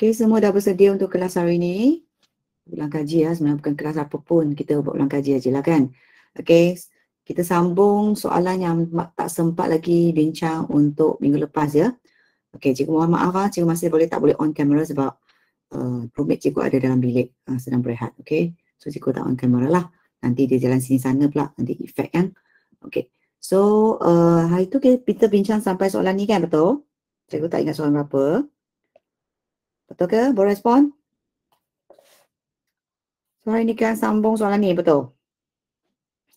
Okey, semua dah bersedia untuk kelas hari ini. Ulang kaji ya, sebenarnya bukan kelas apa pun. Kita buat ulang kaji aje lah kan. Okey, kita sambung soalan yang tak sempat lagi bincang untuk minggu lepas ya. Okey, cikgu mohon maaf lah. Cikgu masih boleh tak boleh on camera sebab uh, eh, roommate cikgu ada dalam bilik uh, sedang berehat. Okey, so cikgu tak on camera lah. Nanti dia jalan sini sana pula. Nanti efek kan. Okey, so uh, hari tu kita bincang sampai soalan ni kan betul? Cikgu tak ingat soalan berapa. Betul ke? Boleh respon? Soalan ini kan sambung soalan ni, betul?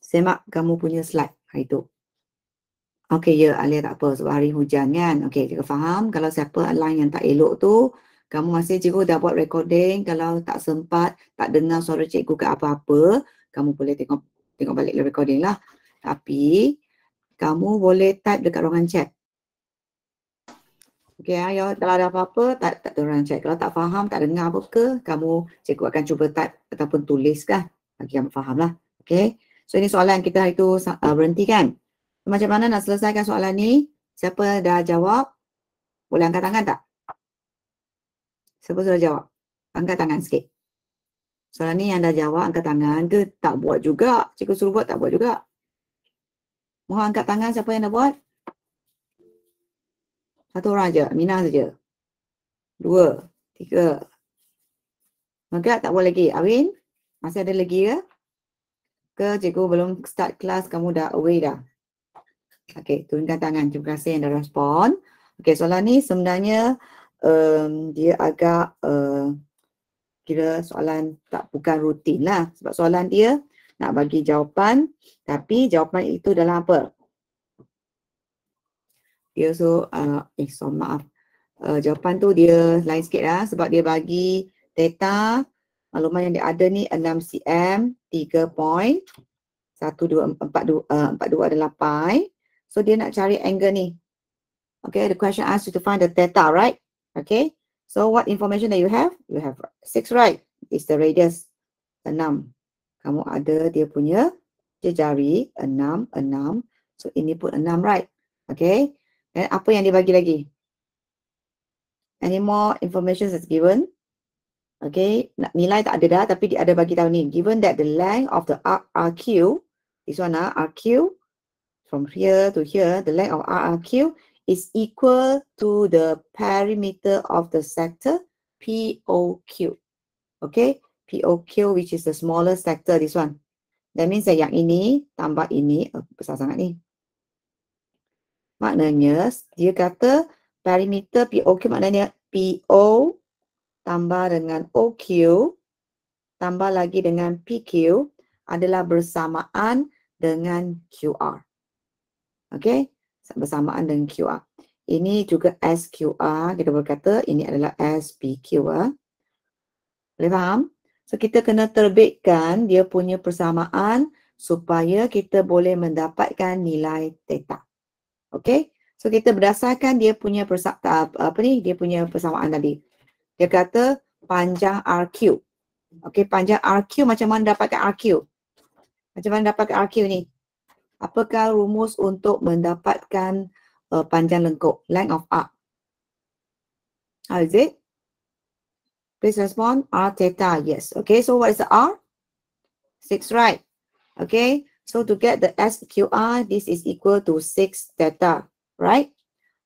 Semak kamu punya slide hari tu. Okey, ya, Alia tak apa sebab hari hujan kan. Okey, kita faham kalau siapa line yang tak elok tu, kamu masih cikgu dah buat recording, kalau tak sempat, tak dengar suara cikgu ke apa-apa, kamu boleh tengok tengok balik recording lah. Tapi, kamu boleh type dekat ruangan chat. Okay, ayo, ah, kalau ada apa-apa, tak, tak orang cek. Kalau tak faham, tak dengar apa ke, kamu cikgu akan cuba type ataupun tulis kah bagi kamu faham lah. Okay. So, ini soalan kita hari tu uh, ah, berhenti kan? Macam mana nak selesaikan soalan ni? Siapa dah jawab? Boleh angkat tangan tak? Siapa sudah jawab? Angkat tangan sikit. Soalan ni yang dah jawab, angkat tangan ke? Tak buat juga. Cikgu suruh buat, tak buat juga. Mohon angkat tangan siapa yang dah buat? satu orang je, Aminah saja. Dua, tiga. Megat tak boleh lagi. Awin, masih ada lagi ke? Ke cikgu belum start kelas, kamu dah away dah. Okay, turunkan tangan. Terima kasih yang dah respon. Okay, soalan ni sebenarnya um, dia agak uh, kira soalan tak bukan rutin lah. Sebab soalan dia nak bagi jawapan tapi jawapan itu dalam apa? dia so uh, eh so maaf uh, jawapan tu dia lain sikit lah sebab dia bagi data maklumat yang dia ada ni 6 cm 3 point 1, 2, 4, 2, uh, 4, 2 adalah pi so dia nak cari angle ni okay the question asks you to find the theta right okay so what information that you have you have 6 right is the radius 6 kamu ada dia punya jari 6 6 so ini pun 6 right okay Eh, apa yang dibagi lagi? Any more information is given. Okay, nilai tak ada dah tapi dia ada bagi tahu ni. Given that the length of the RQ, this one ah, RQ, from here to here, the length of RQ is equal to the perimeter of the sector POQ. Okay, POQ which is the smaller sector, this one. That means that yang ini tambah ini, oh, besar sangat ni, maknanya dia kata perimeter POQ maknanya PO tambah dengan OQ tambah lagi dengan PQ adalah bersamaan dengan QR. Okey, bersamaan dengan QR. Ini juga SQR, kita berkata ini adalah SPQ. Eh? Boleh faham? So, kita kena terbitkan dia punya persamaan supaya kita boleh mendapatkan nilai tetap. Okay. So kita berdasarkan dia punya persata, apa ni, dia punya persamaan tadi. Dia kata panjang RQ. Okay, panjang RQ macam mana dapatkan RQ? Macam mana dapatkan RQ ni? Apakah rumus untuk mendapatkan uh, panjang lengkok Length of arc. How is it? Please respond R theta. Yes. Okay, so what is the R? Six, right. Okay. So to get the SQR, this is equal to 6 theta, right?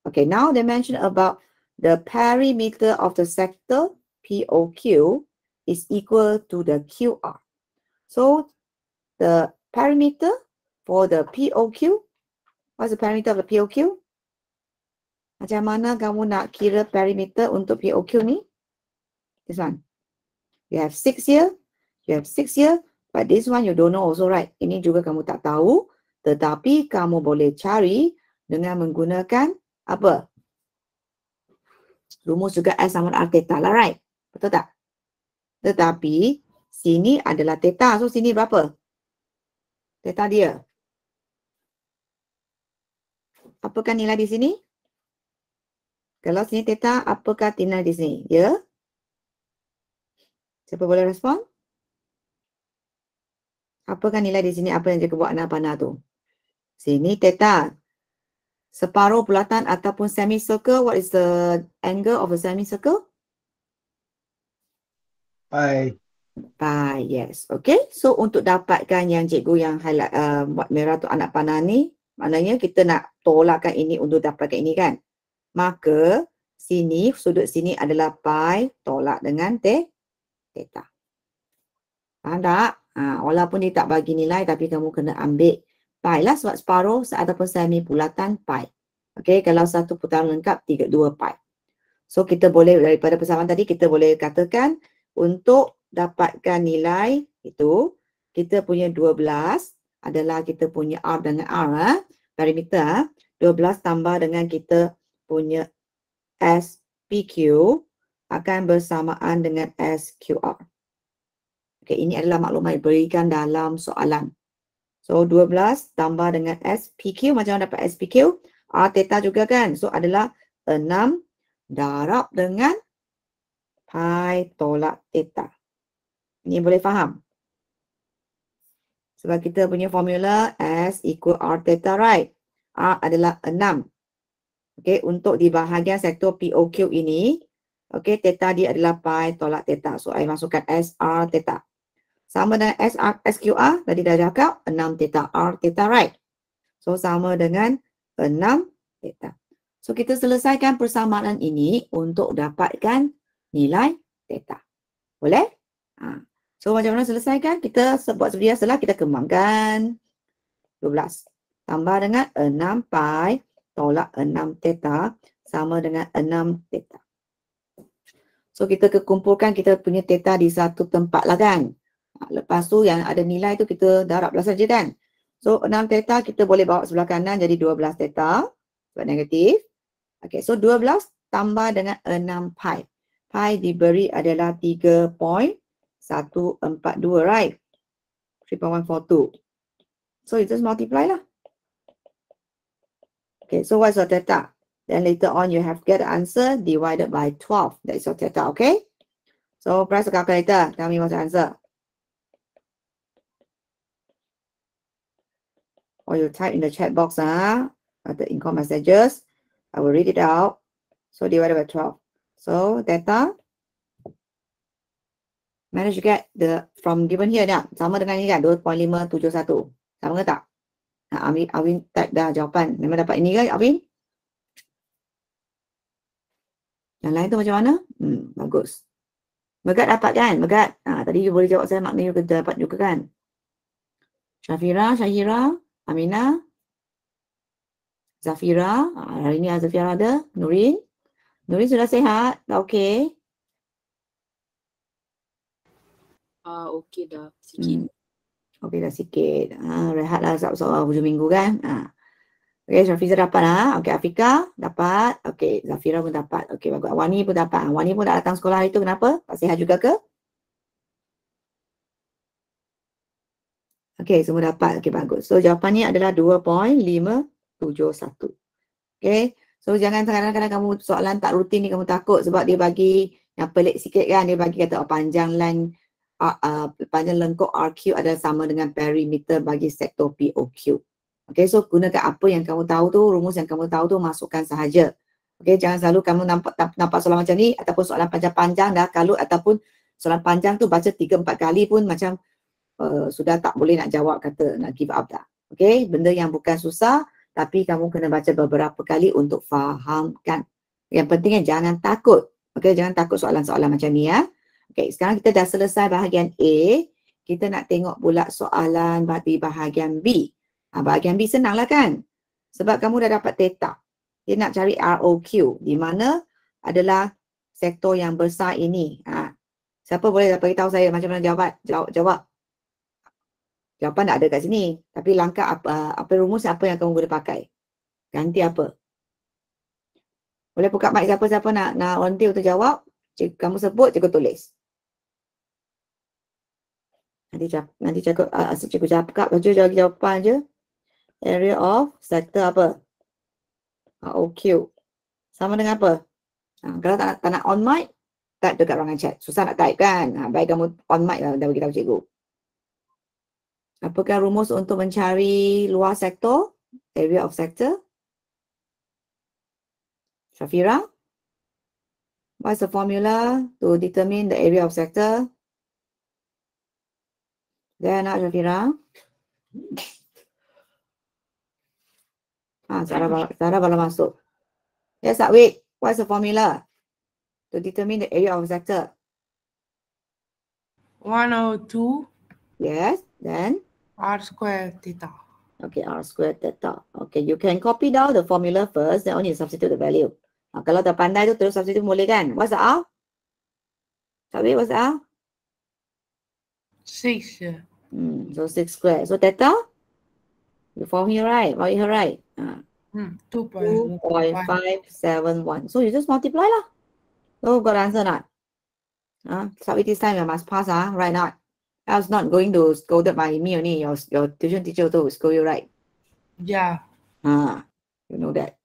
Okay, now they mentioned about the perimeter of the sector, POQ, is equal to the QR. So the perimeter for the POQ, what's the perimeter of the POQ? Macam mana kamu nak kira perimeter untuk POQ ni? This one. You have 6 here, you have 6 here, But this one you don't know also right. Ini juga kamu tak tahu. Tetapi kamu boleh cari dengan menggunakan apa? Rumus juga S sama R theta lah right. Betul tak? Tetapi sini adalah theta. So sini berapa? Theta dia. Apakah nilai di sini? Kalau sini theta, apakah nilai di sini? Ya? Yeah? Siapa boleh respon? Apakah nilai di sini apa yang cikgu buat anak panah tu? Sini teta. Separuh bulatan ataupun semicircle, what is the angle of a semicircle? Pi. Pi, yes. Okay, so untuk dapatkan yang cikgu yang highlight um, buat merah tu anak panah ni, maknanya kita nak tolakkan ini untuk dapatkan ini kan? Maka sini, sudut sini adalah pi tolak dengan te, teta. Faham tak? Ha, walaupun dia tak bagi nilai tapi kamu kena ambil pi lah sebab separuh ataupun semi bulatan pi. Okey, kalau satu putaran lengkap, tiga, dua pi. So kita boleh daripada persamaan tadi kita boleh katakan untuk dapatkan nilai itu kita punya 12 adalah kita punya R dengan R ha, perimeter ha, eh. 12 tambah dengan kita punya SPQ akan bersamaan dengan SQR. Okay, ini adalah maklumat yang diberikan dalam soalan. So, 12 tambah dengan SPQ. Macam mana dapat SPQ? R ah, theta juga kan? So, adalah 6 darab dengan pi tolak theta. Ini boleh faham? Sebab kita punya formula S equal R theta, right? R adalah 6. Okay, untuk di bahagian sektor POQ ini, okay, theta dia adalah pi tolak theta. So, saya masukkan s r theta sama dengan SR, SQR tadi dah cakap 6 theta R theta right. So sama dengan 6 theta. So kita selesaikan persamaan ini untuk dapatkan nilai theta. Boleh? Ha. So macam mana selesaikan? Kita buat seperti biasa lah. Kita kembangkan 12. Tambah dengan 6 pi tolak 6 theta sama dengan 6 theta. So kita kekumpulkan kita punya theta di satu tempat lah kan. Ha, lepas tu yang ada nilai tu kita darab daraplah saja kan. So 6 theta kita boleh bawa sebelah kanan jadi 12 theta sebab negatif. Okay so 12 tambah dengan 6 pi. Pi diberi adalah 3.142 right. 3.142. So you just multiply lah. Okay so what's your theta? Then later on you have get the answer divided by 12. That is your theta okay. So press the calculator. Tell me what's your answer. or you type in the chat box ah, uh, the incoming messages. I will read it out. So divided by 12. So data. Mana to get the from given here. Yeah. Sama dengan ni kan? 2.571. Sama ke tak? Nah, Amin, Amin type dah jawapan. Memang dapat ini kan Amin? Yang lain tu macam mana? Hmm, bagus. Megat dapat kan? Megat. Ah, tadi you boleh jawab saya maknanya you dapat juga kan? Syafira, Syahira. Amina, Zafira, ah, hari ni Zafira ada, Nurin. Nurin sudah sehat, dah okey? Ah, uh, okey dah, sikit. Hmm. Okey dah sikit. Ha, ah, rehatlah sebab soal hujung minggu kan. Ha. Okey, Syafiza dapat lah. Ha? Okey, Afika dapat. Okey, Zafira pun dapat. Okey, bagus. Wani pun dapat. Wani pun dah datang sekolah hari tu. Kenapa? Tak sehat juga ke? Ha. Okey, semua dapat. Okey, bagus. So, jawapannya adalah 2.571. Okey. So, jangan kadang-kadang kamu soalan tak rutin ni kamu takut sebab dia bagi yang pelik sikit kan. Dia bagi kata oh, panjang line, uh, uh, ah, ah, panjang lengkok RQ adalah sama dengan perimeter bagi sektor POQ. Okey, so gunakan apa yang kamu tahu tu, rumus yang kamu tahu tu masukkan sahaja. Okey, jangan selalu kamu nampak nampak soalan macam ni ataupun soalan panjang-panjang dah kalut ataupun soalan panjang tu baca 3 4 kali pun macam uh, sudah tak boleh nak jawab kata nak give up dah. Okay, benda yang bukan susah tapi kamu kena baca beberapa kali untuk fahamkan. Yang pentingnya kan, jangan takut. Okay, jangan takut soalan-soalan macam ni ya. Okay, sekarang kita dah selesai bahagian A. Kita nak tengok pula soalan bagi bahagian B. Ha, bahagian B senanglah kan? Sebab kamu dah dapat teta. Dia nak cari ROQ di mana adalah sektor yang besar ini. Ha. Siapa boleh dapat tahu saya macam mana Jawab. jawab. Jawapan tak ada kat sini. Tapi langkah apa, apa rumus apa yang kamu boleh pakai. Ganti apa. Boleh buka mic siapa-siapa nak nak berhenti untuk jawab. Cik, kamu sebut, cikgu tulis. Nanti cakap, nanti cakap, uh, ah, cikgu jawab kak. Baju jawab jawapan je. Area of sector apa? Ah, OQ, Sama dengan apa? Ha, kalau tak, tak nak on mic, tak dekat ruangan chat. Susah nak type kan? Ha, baik kamu on mic lah, dah beritahu cikgu. Apakah rumus untuk mencari luar sektor, area of sector? Shafira? What's the formula to determine the area of sector? There nak Shafira? Ah, Zara, Zara belum masuk. Yes, Awik. What's the formula to determine the area of sector? 102. Yes, then? R squared theta. Okay, R squared theta. Okay, you can copy down the formula first, then only substitute the value. Ha, kalau dah pandai tu terus substitute boleh kan? What's the R? Sabi, what's the R? Six. Hmm, so six squared. So theta? You form here right? Form here right? Ha. Hmm, 2.571. So you just multiply lah. So got answer not? Ha? Sabi this time you must pass ah, right not? I was not going to scold my me only. Your your tuition teacher to scold you, right? Yeah. Ah, you know that.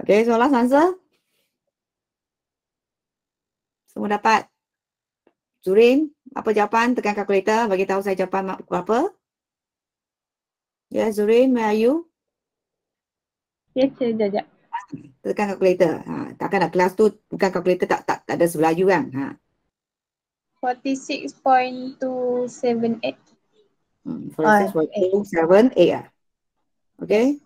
Okay, so last answer. Semua dapat. Zurin, apa jawapan? Tekan kalkulator. Bagi tahu saya jawapan berapa. Yeah, Zurin, where are you? Yes, ya, saya jajak. Tekan kalkulator. Ha, takkan nak kelas tu bukan kalkulator tak tak, tak ada sebelah you kan? Ha. Hmm, 46.278 lah. Ah. Okay.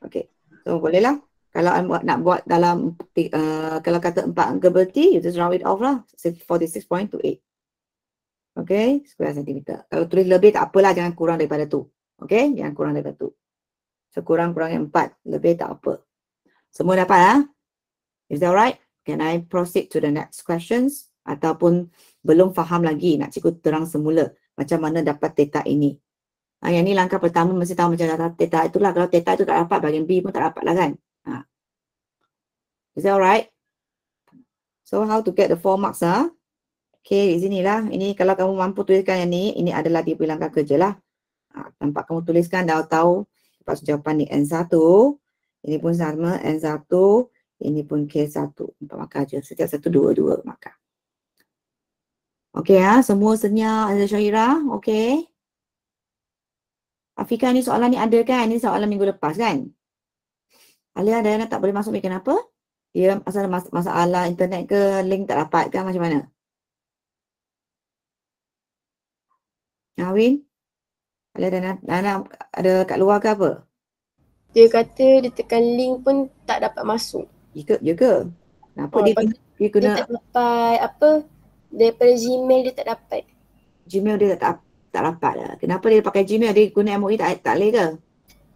Okay. So boleh lah. Kalau I'm, nak buat dalam, uh, kalau kata empat angka berarti, you just round it off lah. 46.28. Okay. Square centimeter. Kalau tulis lebih tak apalah, jangan kurang daripada tu. Okay. Jangan kurang daripada tu. Sekurang-kurangnya empat. Lebih tak apa. Semua dapat lah. Is that right? Can I proceed to the next questions? Ataupun belum faham lagi nak cikgu terang semula macam mana dapat theta ini. Ha, yang ni langkah pertama mesti tahu macam mana theta itulah. Kalau theta itu tak dapat, bagian B pun tak dapat lah kan. Ha. Is that alright? So how to get the four marks Ha? Okay, di sini lah. Ini kalau kamu mampu tuliskan yang ni, ini adalah dia punya langkah kerja lah. Ha, nampak kamu tuliskan dah tahu lepas jawapan ni N1. Ini pun sama N1. Ini pun K1. Empat markah je. Setiap satu dua-dua markah. Okey ya, ah, semua senyap Azizah Syairah. Okey. Afika ni soalan ni ada kan? Ini soalan minggu lepas kan? Alia Dayana tak boleh masuk ni kenapa? Dia ya, asal mas- masalah internet ke link tak dapat ke macam mana? Nawin? Alia Dayana, Dayana ada kat luar ke apa? Dia kata dia tekan link pun tak dapat masuk. Ya ke? Ya ke? Kenapa oh, dia, dia, dia, kena... Dia tak dapat apa daripada Gmail dia tak dapat. Gmail dia tak tak, tak dapat lah. Kenapa dia pakai Gmail? Dia guna MOE tak, tak boleh ke?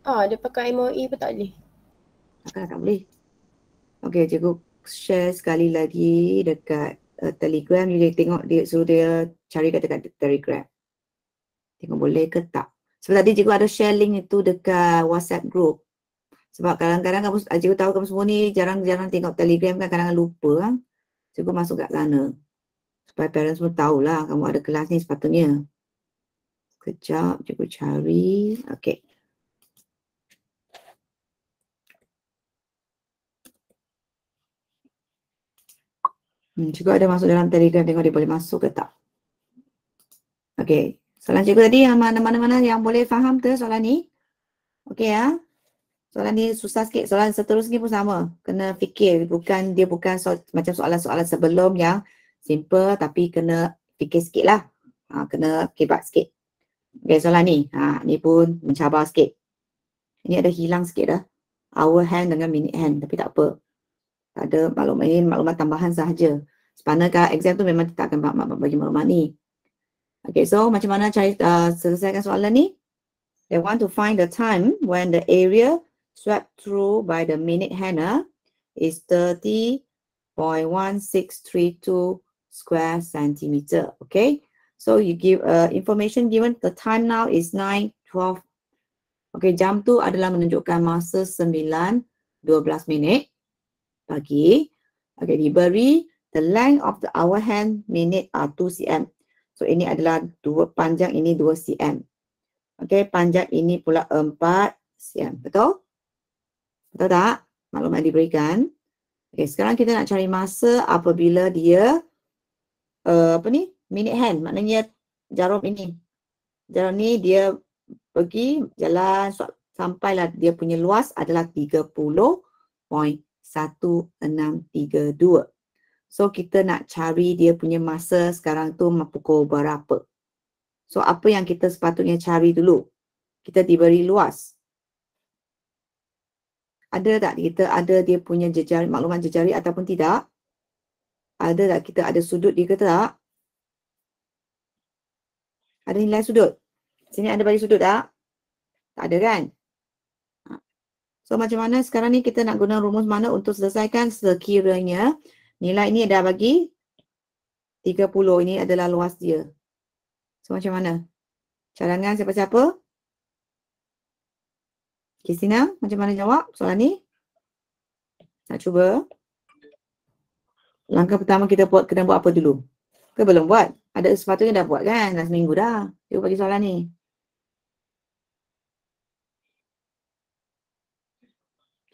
Ah, dia pakai MOE pun tak boleh. Takkan tak boleh. Okay, cikgu share sekali lagi dekat uh, Telegram. Dia tengok dia suruh dia cari kat dekat Telegram. Tengok boleh ke tak. Sebab tadi cikgu ada share link itu dekat WhatsApp group. Sebab kadang-kadang kamu, ah, cikgu tahu kamu semua ni jarang-jarang tengok Telegram kan kadang-kadang lupa. Kan? Ah. Cikgu masuk kat sana supaya parents semua tahulah kamu ada kelas ni sepatutnya. Sekejap, cuba cari. Okay. Hmm, cikgu ada masuk dalam telegram tengok dia boleh masuk ke tak. Okay. Soalan cikgu tadi yang mana-mana yang boleh faham tu soalan ni? Okay ya. Soalan ni susah sikit. Soalan seterusnya pun sama. Kena fikir. Bukan, dia bukan so, macam soalan-soalan sebelum yang simple tapi kena fikir sikit lah. Ha, kena kebat sikit. Okay, lah ni. Ha, ni pun mencabar sikit. Ini ada hilang sikit dah. Hour hand dengan minute hand tapi tak apa. Tak ada maklumat ini, maklumat tambahan sahaja. Sepanakah exam tu memang tak akan bagi maklumat ni. Okay, so macam mana cari uh, selesaikan soalan ni? They want to find the time when the area swept through by the minute hand uh, is 30.1632 square centimeter. Okay, so you give uh, information given the time now is nine twelve, Okay, jam tu adalah menunjukkan masa sembilan dua belas minit pagi. Okay, diberi the length of the hour hand minute are uh, two cm. So ini adalah dua panjang ini dua cm. Okay, panjang ini pula empat cm. Betul? Betul tak? Maklumat diberikan. Okay, sekarang kita nak cari masa apabila dia uh, apa ni minute hand maknanya jarum ini jarum ni dia pergi jalan so, sampailah dia punya luas adalah 30.1632 so kita nak cari dia punya masa sekarang tu pukul berapa so apa yang kita sepatutnya cari dulu kita diberi luas ada tak kita ada dia punya jejari maklumat jejari ataupun tidak ada tak kita ada sudut dia ke tak? Ada nilai sudut. Sini ada bagi sudut tak? Tak ada kan? Ha. So macam mana sekarang ni kita nak guna rumus mana untuk selesaikan sekiranya nilai ini dah bagi 30 ini adalah luas dia. So macam mana? Cadangan siapa-siapa? Kristina, macam mana jawab soalan ni? Nak cuba? langkah pertama kita buat kena buat apa dulu? Ke belum buat? Ada sesuatu dah buat kan? Dah seminggu dah. Cuba bagi soalan ni.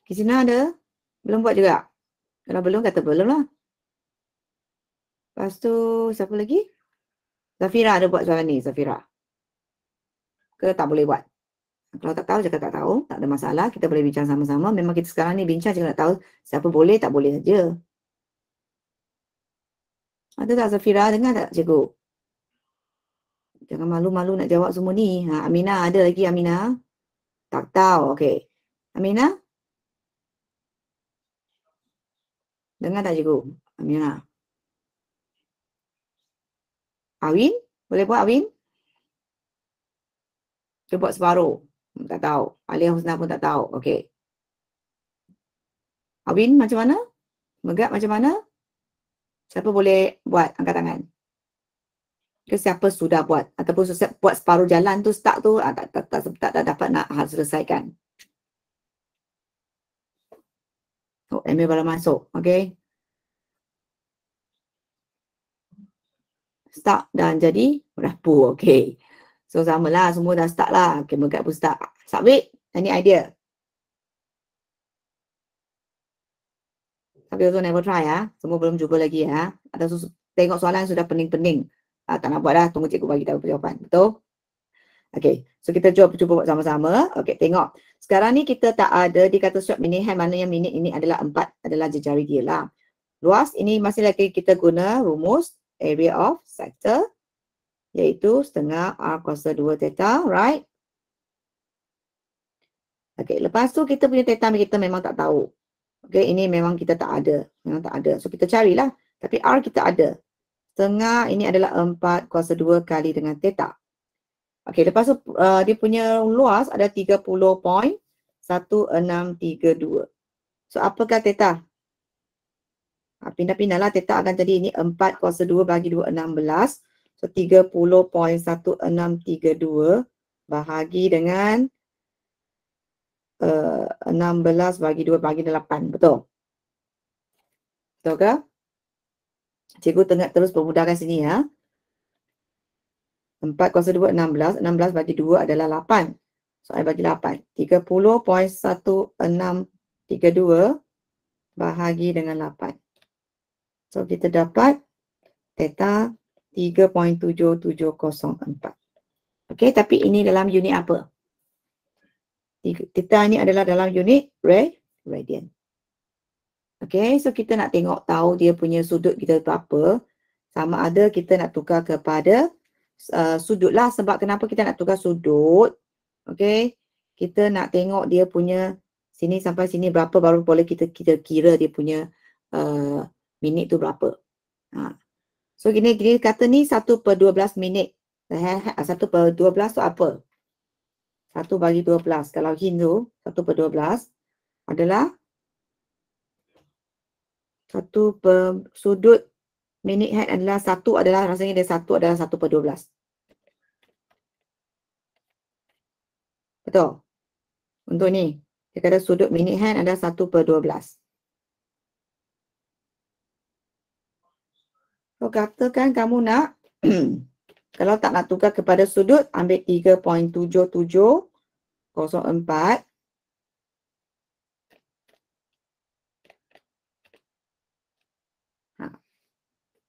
Kisina ada? Belum buat juga? Kalau belum kata belum lah. Lepas tu siapa lagi? Safira ada buat soalan ni Safira. Ke tak boleh buat? Kalau tak tahu, cakap tak tahu. Tak ada masalah. Kita boleh bincang sama-sama. Memang kita sekarang ni bincang cakap nak tahu siapa boleh, tak boleh saja. Ada ah, tak Safira? Dengar tak cikgu? Jangan malu-malu nak jawab semua ni. Ha, ah, Aminah ada lagi Amina? Tak tahu. Okey. Amina? Dengar tak cikgu? Amina. Awin? Boleh buat Awin? Dia buat separuh. Tak tahu. Alia Husna pun tak tahu. Okey. Awin macam mana? Megat macam mana? Siapa boleh buat angkat tangan? Ke siapa sudah buat ataupun sudah buat separuh jalan tu start tu ah, tak, tak, tak, tak, tak, tak dapat nak hal selesaikan. Oh, Emil baru masuk. Okay. Start dan jadi berapa? Okay. So, sama Semua dah start lah. Okay, mengkat pun start. Submit. Any idea? Tapi tuan never try ya. Semua belum cuba lagi ya. Ah. Atau susu, tengok soalan sudah pening-pening. Uh, tak nak buat dah. Tunggu cikgu bagi tahu jawapan. Betul? Okay. So kita cuba, cuba buat sama-sama. Okay. Tengok. Sekarang ni kita tak ada di kata swap mini hand. Mana yang mini ini adalah empat. Adalah jejari dia lah. Luas ini masih lagi kita guna rumus area of sector. Iaitu setengah R kuasa 2 theta. Right? Okay. Lepas tu kita punya theta kita memang tak tahu. Okay, ini memang kita tak ada. Memang tak ada. So, kita carilah. Tapi R kita ada. Tengah ini adalah 4 kuasa 2 kali dengan theta. Okay, lepas tu uh, dia punya luas ada 30.1632. So, apakah theta? Ah, pindah-pindah lah theta akan jadi ini 4 kuasa 2 bagi 2, 16. So, 30.1632 bahagi dengan 16 uh, bagi 2 bagi 8. Betul? Betul ke? Cikgu tengah terus pemudahkan sini ya. 4 kuasa 2, 16. 16 bagi 2 adalah 8. So, saya bagi 8. 30.1632 bahagi dengan 8. So, kita dapat theta 3.7704. Okey, tapi ini dalam unit apa? Theta ni adalah dalam unit ray, radian. Okay, so kita nak tengok tahu dia punya sudut kita berapa. Sama ada kita nak tukar kepada uh, sudut lah sebab kenapa kita nak tukar sudut. Okay, kita nak tengok dia punya sini sampai sini berapa baru boleh kita kita kira dia punya uh, minit tu berapa. Ha. So gini, gini kata ni 1 per 12 minit. 1 eh, eh, per 12 tu apa? 1 bagi 12. Kalau Hindu, 1 per 12 adalah 1 per sudut minit head adalah 1 adalah, rasanya dia 1 adalah 1 per 12. Betul? Untuk ni, dia kata sudut minit head adalah 1 per 12. So, katakan kamu nak Kalau tak nak tukar kepada sudut, ambil 3.7704.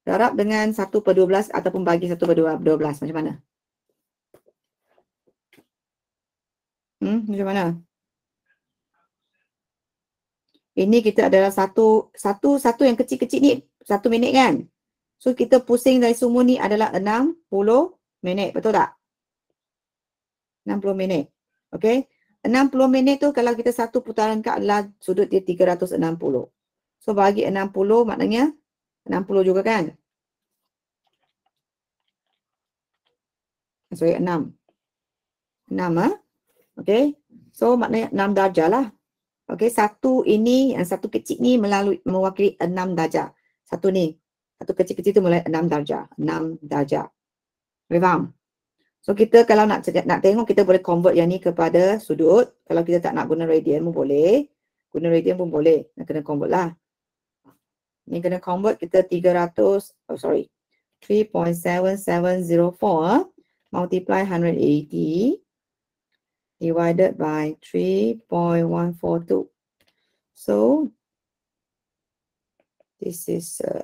Darab ha. dengan 1 per 12 ataupun bagi 1 per 12. Macam mana? Hmm, macam mana? Ini kita adalah satu, satu, satu yang kecil-kecil ni. Satu minit kan? So kita pusing dari sumur ni adalah 60 minit. Betul tak? 60 minit. Okay. 60 minit tu kalau kita satu putaran kat adalah sudut dia 360. So bagi 60 maknanya 60 juga kan? So 6. 6 lah, Ha? Okay. So maknanya 6 darjah lah. Okay, satu ini, yang satu kecil ni melalui mewakili 6 darjah. Satu ni, atau kecil-kecil tu mulai enam darjah, enam darjah. Boleh faham? So kita kalau nak nak tengok kita boleh convert yang ni kepada sudut. Kalau kita tak nak guna radian pun boleh. Guna radian pun boleh. Nak kena convert lah. Ni kena convert kita 300, oh sorry. 3.7704 multiply 180 divided by 3.142. So this is uh,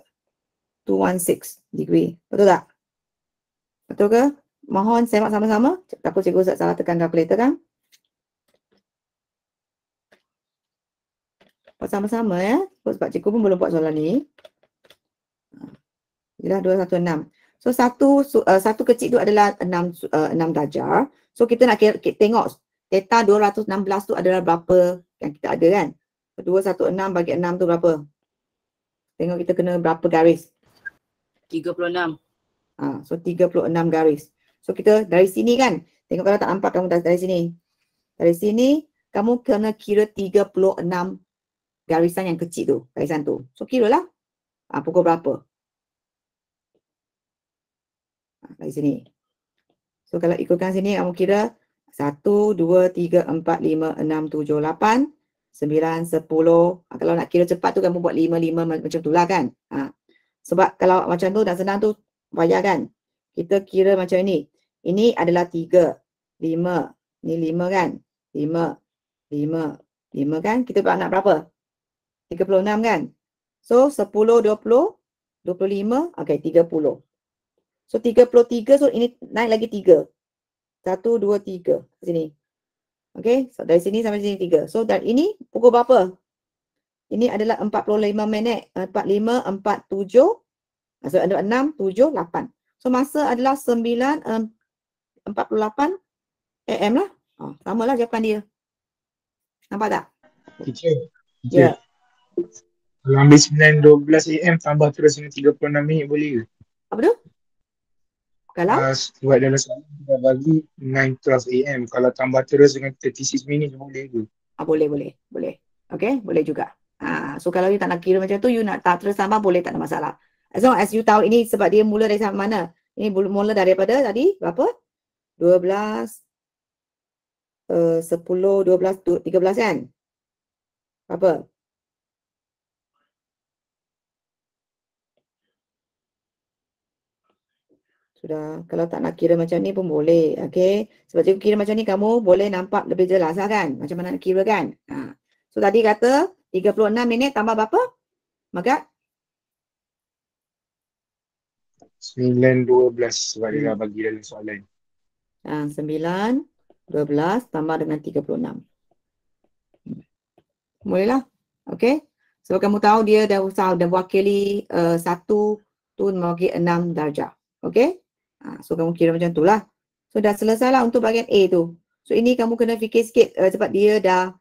216 degree. Betul tak? Betul ke? Mohon semak sama-sama. Tak cikgu Ustaz salah tekan calculator kan? Buat sama-sama ya. Sebab cikgu pun belum buat soalan ni. Ialah 216. So satu uh, satu kecil tu adalah 6 uh, darjah. So kita nak kira, kira, tengok theta 216 tu adalah berapa yang kita ada kan? 216 bagi 6 tu berapa? Tengok kita kena berapa garis. 36. Ha, so 36 garis. So kita dari sini kan. Tengok kalau tak nampak kamu dari sini. Dari sini kamu kena kira 36 garisan yang kecil tu. Garisan tu. So kira lah. Ha, pukul berapa. Ha, dari sini. So kalau ikutkan sini kamu kira 1, 2, 3, 4, 5, 6, 7, 8. 9, 10. Ha, kalau nak kira cepat tu kamu buat 5, 5 macam tu lah kan. Ha, sebab kalau macam tu dan senang tu bayar kan. Kita kira macam ni. Ini adalah tiga, lima. Ni lima kan? Lima, lima, lima kan? Kita nak berapa? Tiga puluh enam kan? So sepuluh, dua puluh, dua puluh lima. okay tiga puluh. So tiga puluh tiga. so ini naik lagi tiga. Satu, dua, tiga. Sini. Okay, so dari sini sampai sini tiga. So dan ini pukul berapa? Ini adalah 45 minit. 45, 47, 7, 6, 7, 8. So masa adalah 9, 48 AM lah. Oh, sama lah jawapan dia. Nampak tak? Teacher. Ya. Yeah. Kalau ambil 9.12 AM tambah terus dengan 36 minit boleh ke? Apa tu? Kalau? Uh, sebab dalam soalan kita bagi 9.12 AM. Kalau tambah terus dengan 36 minit boleh ke? Ah, boleh, boleh. Boleh. Okay, boleh juga. Ha, so kalau you tak nak kira macam tu, you nak tak terus sama boleh tak ada masalah. As as you tahu ini sebab dia mula dari mana. Ini mula daripada tadi berapa? 12, uh, 10, 12, 13 kan? Apa? Sudah. Kalau tak nak kira macam ni pun boleh. Okay. Sebab cikgu kira macam ni kamu boleh nampak lebih jelas lah kan. Macam mana nak kira kan. Ha. So tadi kata 36 minit tambah berapa? Maka 9 12 sebab dia dah bagi dalam soalan. Ha, 9 12 tambah dengan 36. Bolehlah. Okey. Sebab so, kamu tahu dia dah usah dah wakili uh, eh, 1 tu mewakili 6 darjah. Okey. Ha, so kamu kira macam tu lah. So dah selesailah untuk bahagian A tu. So ini kamu kena fikir sikit uh, sebab dia dah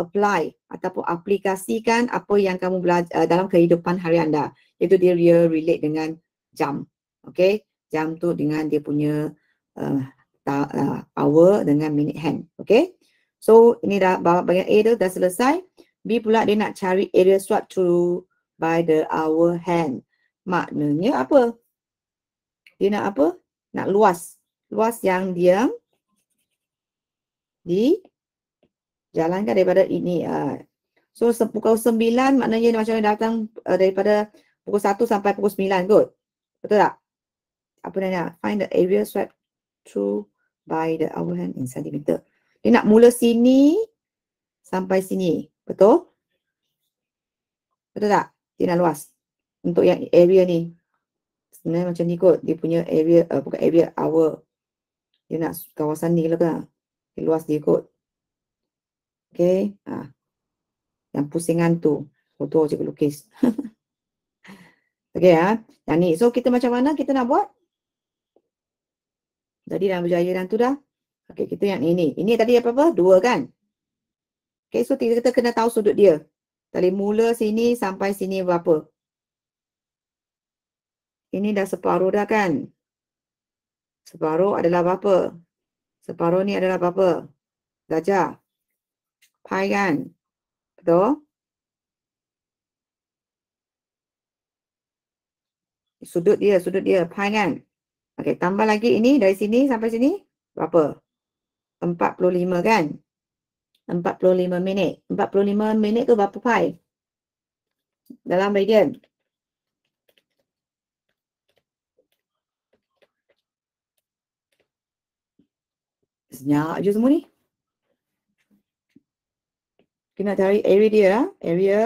apply ataupun aplikasikan apa yang kamu belajar uh, eh, dalam kehidupan hari anda. Itu dia real relate dengan jam. Okay. Jam tu dengan dia punya uh, uh, hour dengan minute hand. Okay. So ini dah bahagian A tu dah selesai. B pula dia nak cari area swap to by the hour hand. Maknanya apa? Dia nak apa? Nak luas. Luas yang dia di jalankan daripada ini. Ah. So pukul sembilan maknanya macam mana datang eh, daripada pukul satu sampai pukul sembilan kot. Betul tak? Apa dia nak? Find the area swept through by the hour hand in centimeter. Dia nak mula sini sampai sini. Betul? Betul tak? Dia nak luas. Untuk yang area ni. Sebenarnya macam ni kot. Dia punya area, uh, bukan area, hour. Dia nak kawasan ni lah kan. Dia luas dia kot. Okay. Ha. Yang pusingan tu. Foto cikgu lukis. okay. Ha. Yang ni. So kita macam mana kita nak buat? Jadi dah berjaya dan tu dah. Okay. Kita yang ini. Ini tadi apa-apa? Dua kan? Okay. So kita kena tahu sudut dia. Dari mula sini sampai sini berapa. Ini dah separuh dah kan? Separuh adalah berapa? Separuh ni adalah berapa? Darjah. 파이간 너 sudut dia sudut dia pangan okey tambah lagi ini dari sini sampai sini berapa 45 kan 45 minit 45 minit ke berapa pai dalam median senyap je semua ni kena cari area dia lah. Area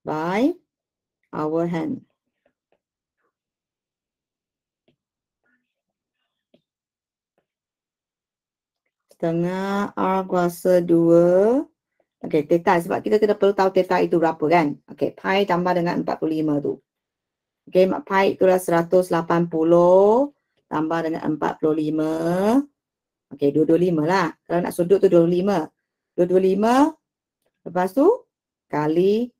by our hand. Setengah R kuasa 2. Okay, theta sebab kita kena perlu tahu theta itu berapa kan. Okay, pi tambah dengan 45 tu. Okay, mak pi itulah 180 tambah dengan 45. Okay, 225 lah. Kalau nak sudut tu 225. 225 lepas tu kali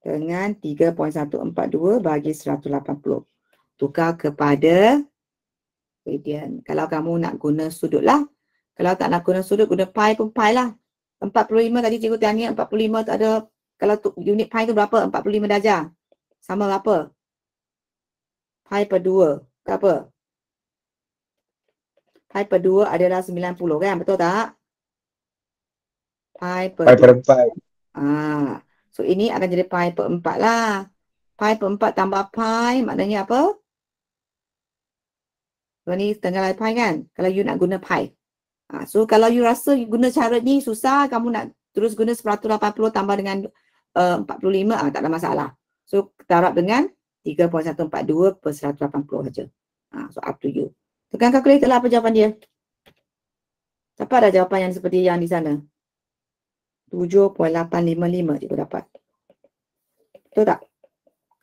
dengan 3.142 bagi 180 tukar kepada radian. Kalau kamu nak guna sudut lah. Kalau tak nak guna sudut, guna pi pun pi lah. 45 tadi cikgu tanya, 45 tak ada. Kalau tu, unit pi tu berapa? 45 darjah. Sama berapa? Pi per 2. Tak apa? Pi per 2 adalah 90 kan? Betul tak? Pi per, pi per 4. 4. Ah, So ini akan jadi pi per 4 lah. Pi per 4 tambah pi maknanya apa? So ni setengah lagi pi kan? Kalau you nak guna pi. Ah, so kalau you rasa you guna cara ni susah, kamu nak terus guna 180 tambah dengan eh, uh, 45, ah, tak ada masalah. So tarap dengan 3.142 per 180 saja. Ah, so up to you. Tekan kalkulator lah apa jawapan dia. Siapa ada jawapan yang seperti yang di sana? 7.855 cikgu dapat. Betul tak?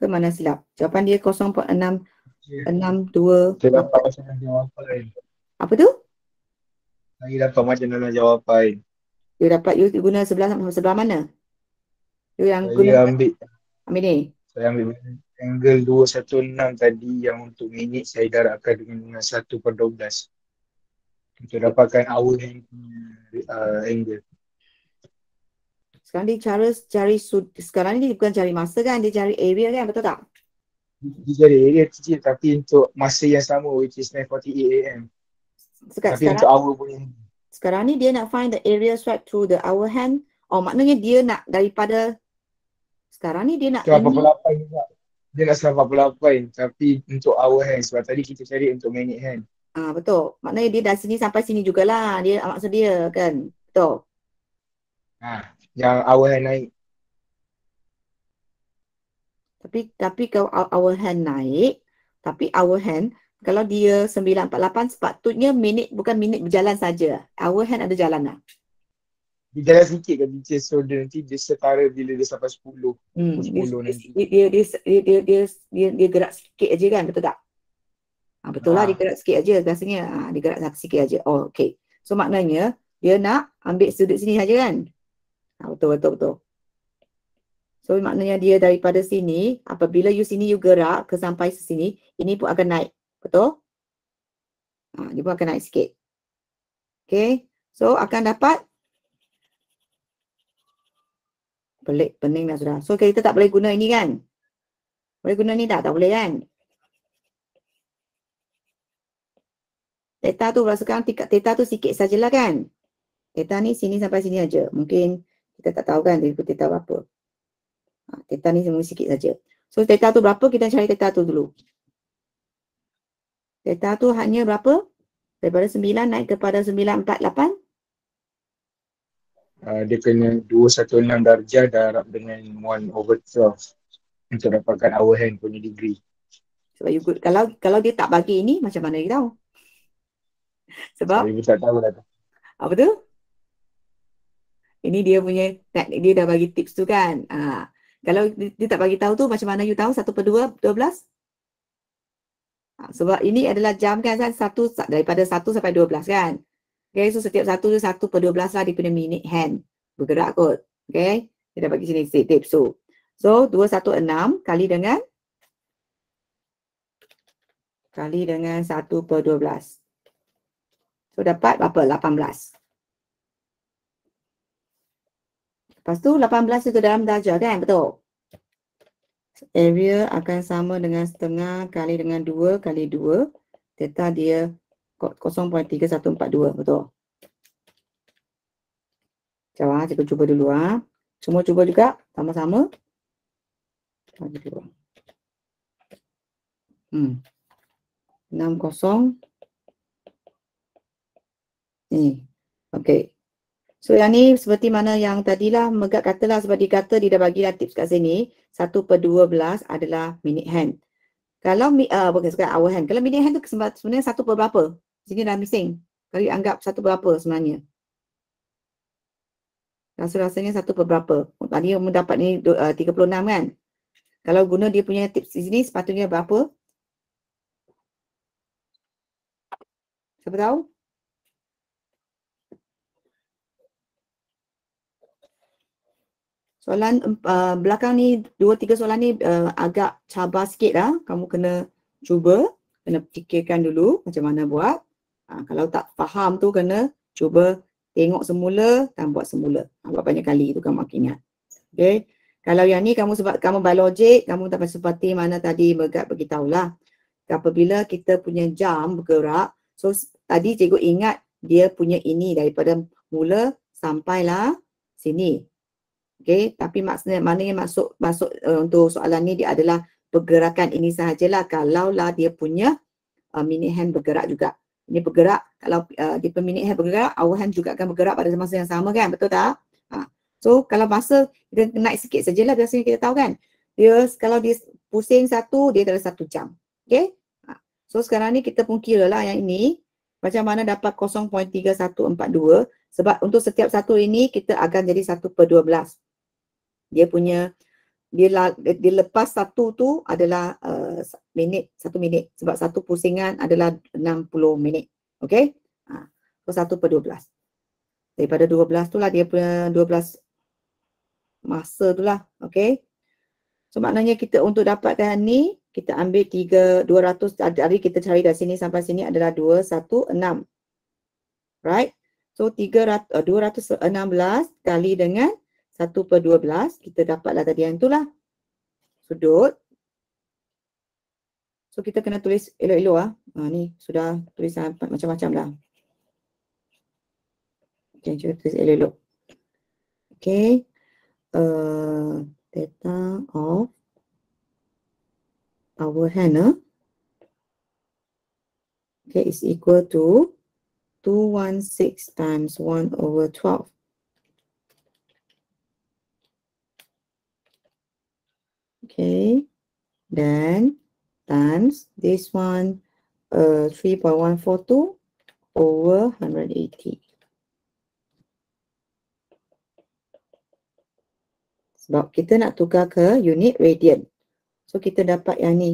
Ke mana silap? Jawapan dia 0.6 yeah. 62 Saya dapat macam mana jawapan. Apa tu? Saya dapat macam mana jawapan. You dapat you guna sebelah sebelah mana? You yang Saya guna Saya ambil. Ambil ni. Saya ambil angle 216 tadi yang untuk minit saya darabkan dengan 1 per 12 untuk dapatkan hour yang uh, angle sekarang dia cara cari sud- sekarang ni bukan cari masa kan, dia cari area kan, betul tak? Dia cari area kecil tapi untuk masa yang sama which is 9.48 am. Sekarang, tapi sekarang, untuk hour pun Sekarang ni dia nak find the area swipe through the hour hand Oh maknanya dia nak daripada sekarang ni dia nak 88 juga. Dia nak 88 tapi untuk hour hand sebab tadi kita cari untuk minute hand. Ah betul. Maknanya dia dah sini sampai sini jugalah. Dia maksud dia kan. Betul. Ah yang our hand naik. Tapi tapi kalau our hand naik, tapi our hand kalau dia 948 sepatutnya minit bukan minit berjalan saja. Our hand ada jalan lah. Dia jalan sikit kan dia so dia nanti dia setara bila dia sampai 10. Hmm. 10 dia, nanti. Dia, dia, dia, dia, dia, dia, dia gerak sikit aja kan betul tak? Ha, betul ha. lah ah. dia gerak sikit aja rasanya. Ha, dia gerak sikit aja. Oh okay. So maknanya dia nak ambil sudut sini saja kan? Ha, betul, betul, betul. So maknanya dia daripada sini, apabila you sini you gerak ke sampai sini, ini pun akan naik. Betul? Ha, dia pun akan naik sikit. Okay. So akan dapat pelik, pening dah sudah. So kita tak boleh guna ini kan? Boleh guna ni tak? Tak boleh kan? Teta tu rasakan tingkat teta tu sikit sajalah kan? Teta ni sini sampai sini aja. Mungkin kita tak tahu kan tiba theta berapa. Ha, theta ni semua sikit saja. So theta tu berapa kita cari theta tu dulu. Theta tu hanya berapa? Daripada 9 naik kepada 948. Uh, ah, dia kena 216 darjah darab dengan 1 over 12 untuk dapatkan our hand punya degree. Sebab so, you good. Kalau kalau dia tak bagi ini macam mana kita tahu? Sebab Saya so, tak tahu lah. Apa tu? ini dia punya dia dah bagi tips tu kan ha. kalau dia tak bagi tahu tu macam mana you tahu satu per dua dua belas ah, sebab ini adalah jam kan kan satu daripada satu sampai dua belas kan okay so setiap satu tu satu per dua belas lah dia punya minute hand bergerak kot okay dia dah bagi sini tips tu so dua satu enam kali dengan kali dengan satu per dua belas So dapat berapa? 18. Lepas tu 18 itu dalam darjah kan betul? Area akan sama dengan setengah kali dengan 2 kali 2 Theta dia 0.3142 betul? Sekejap lah, cuba dulu ah. Semua cuba juga sama-sama. Kali 2. Hmm. 60. Ni. Okey. So yang ni seperti mana yang tadilah Megat katalah sebab dia kata dia dah lah tips kat sini satu per dua belas adalah minute hand Kalau uh, bukan sekarang hour hand Kalau minute hand tu sebenarnya satu per berapa? Sini dah missing Kalau anggap satu per berapa sebenarnya? Rasa-rasanya satu per berapa? Oh, tadi yang mendapat ni uh, 36 kan? Kalau guna dia punya tips di sini sepatutnya berapa? Siapa tahu? Soalan uh, belakang ni, dua tiga soalan ni uh, agak cabar sikit lah. Kamu kena cuba, kena fikirkan dulu macam mana buat. Uh, kalau tak faham tu kena cuba tengok semula dan buat semula. Ah, buat banyak kali tu kamu akan ingat. Okay. Kalau yang ni kamu sebab kamu biologik, kamu tak seperti mana tadi Megat beritahu lah. Apabila kita punya jam bergerak, so tadi cikgu ingat dia punya ini daripada mula sampailah sini. Okay, tapi maksudnya mana yang masuk masuk uh, untuk soalan ni dia adalah pergerakan ini sahajalah kalaulah dia punya uh, eh, minute hand bergerak juga. Ini bergerak kalau uh, dia punya minute hand bergerak, our hand juga akan bergerak pada masa yang sama kan? Betul tak? Ha. So kalau masa kita naik sikit sajalah biasanya kita tahu kan. Dia kalau dia pusing satu, dia dalam satu jam. Okay? Ha. So sekarang ni kita pun kira lah yang ini macam mana dapat 0.3142 sebab untuk setiap satu ini kita akan jadi 1 per 12 dia punya dia, la, dia lepas satu tu adalah uh, minit satu minit sebab satu pusingan adalah 60 minit okey ha so satu per 12 daripada 12 tu lah dia punya 12 masa tu lah okey so maknanya kita untuk dapatkan ni kita ambil 3 200 hari kita cari dari sini sampai sini adalah 216 right so 3 216 uh, kali dengan 1 per 12, kita dapatlah tadi yang itulah. Sudut. So kita kena tulis elok-elok lah. Ha, ni sudah tulis ah, macam-macam lah. Okay, cuba tulis elok-elok. Okay. Uh, theta of our hand eh? Okay, is equal to 216 times 1 over 12. Okay. Then times this one, uh, 3.142 over 180. Sebab kita nak tukar ke unit radian. So kita dapat yang ni.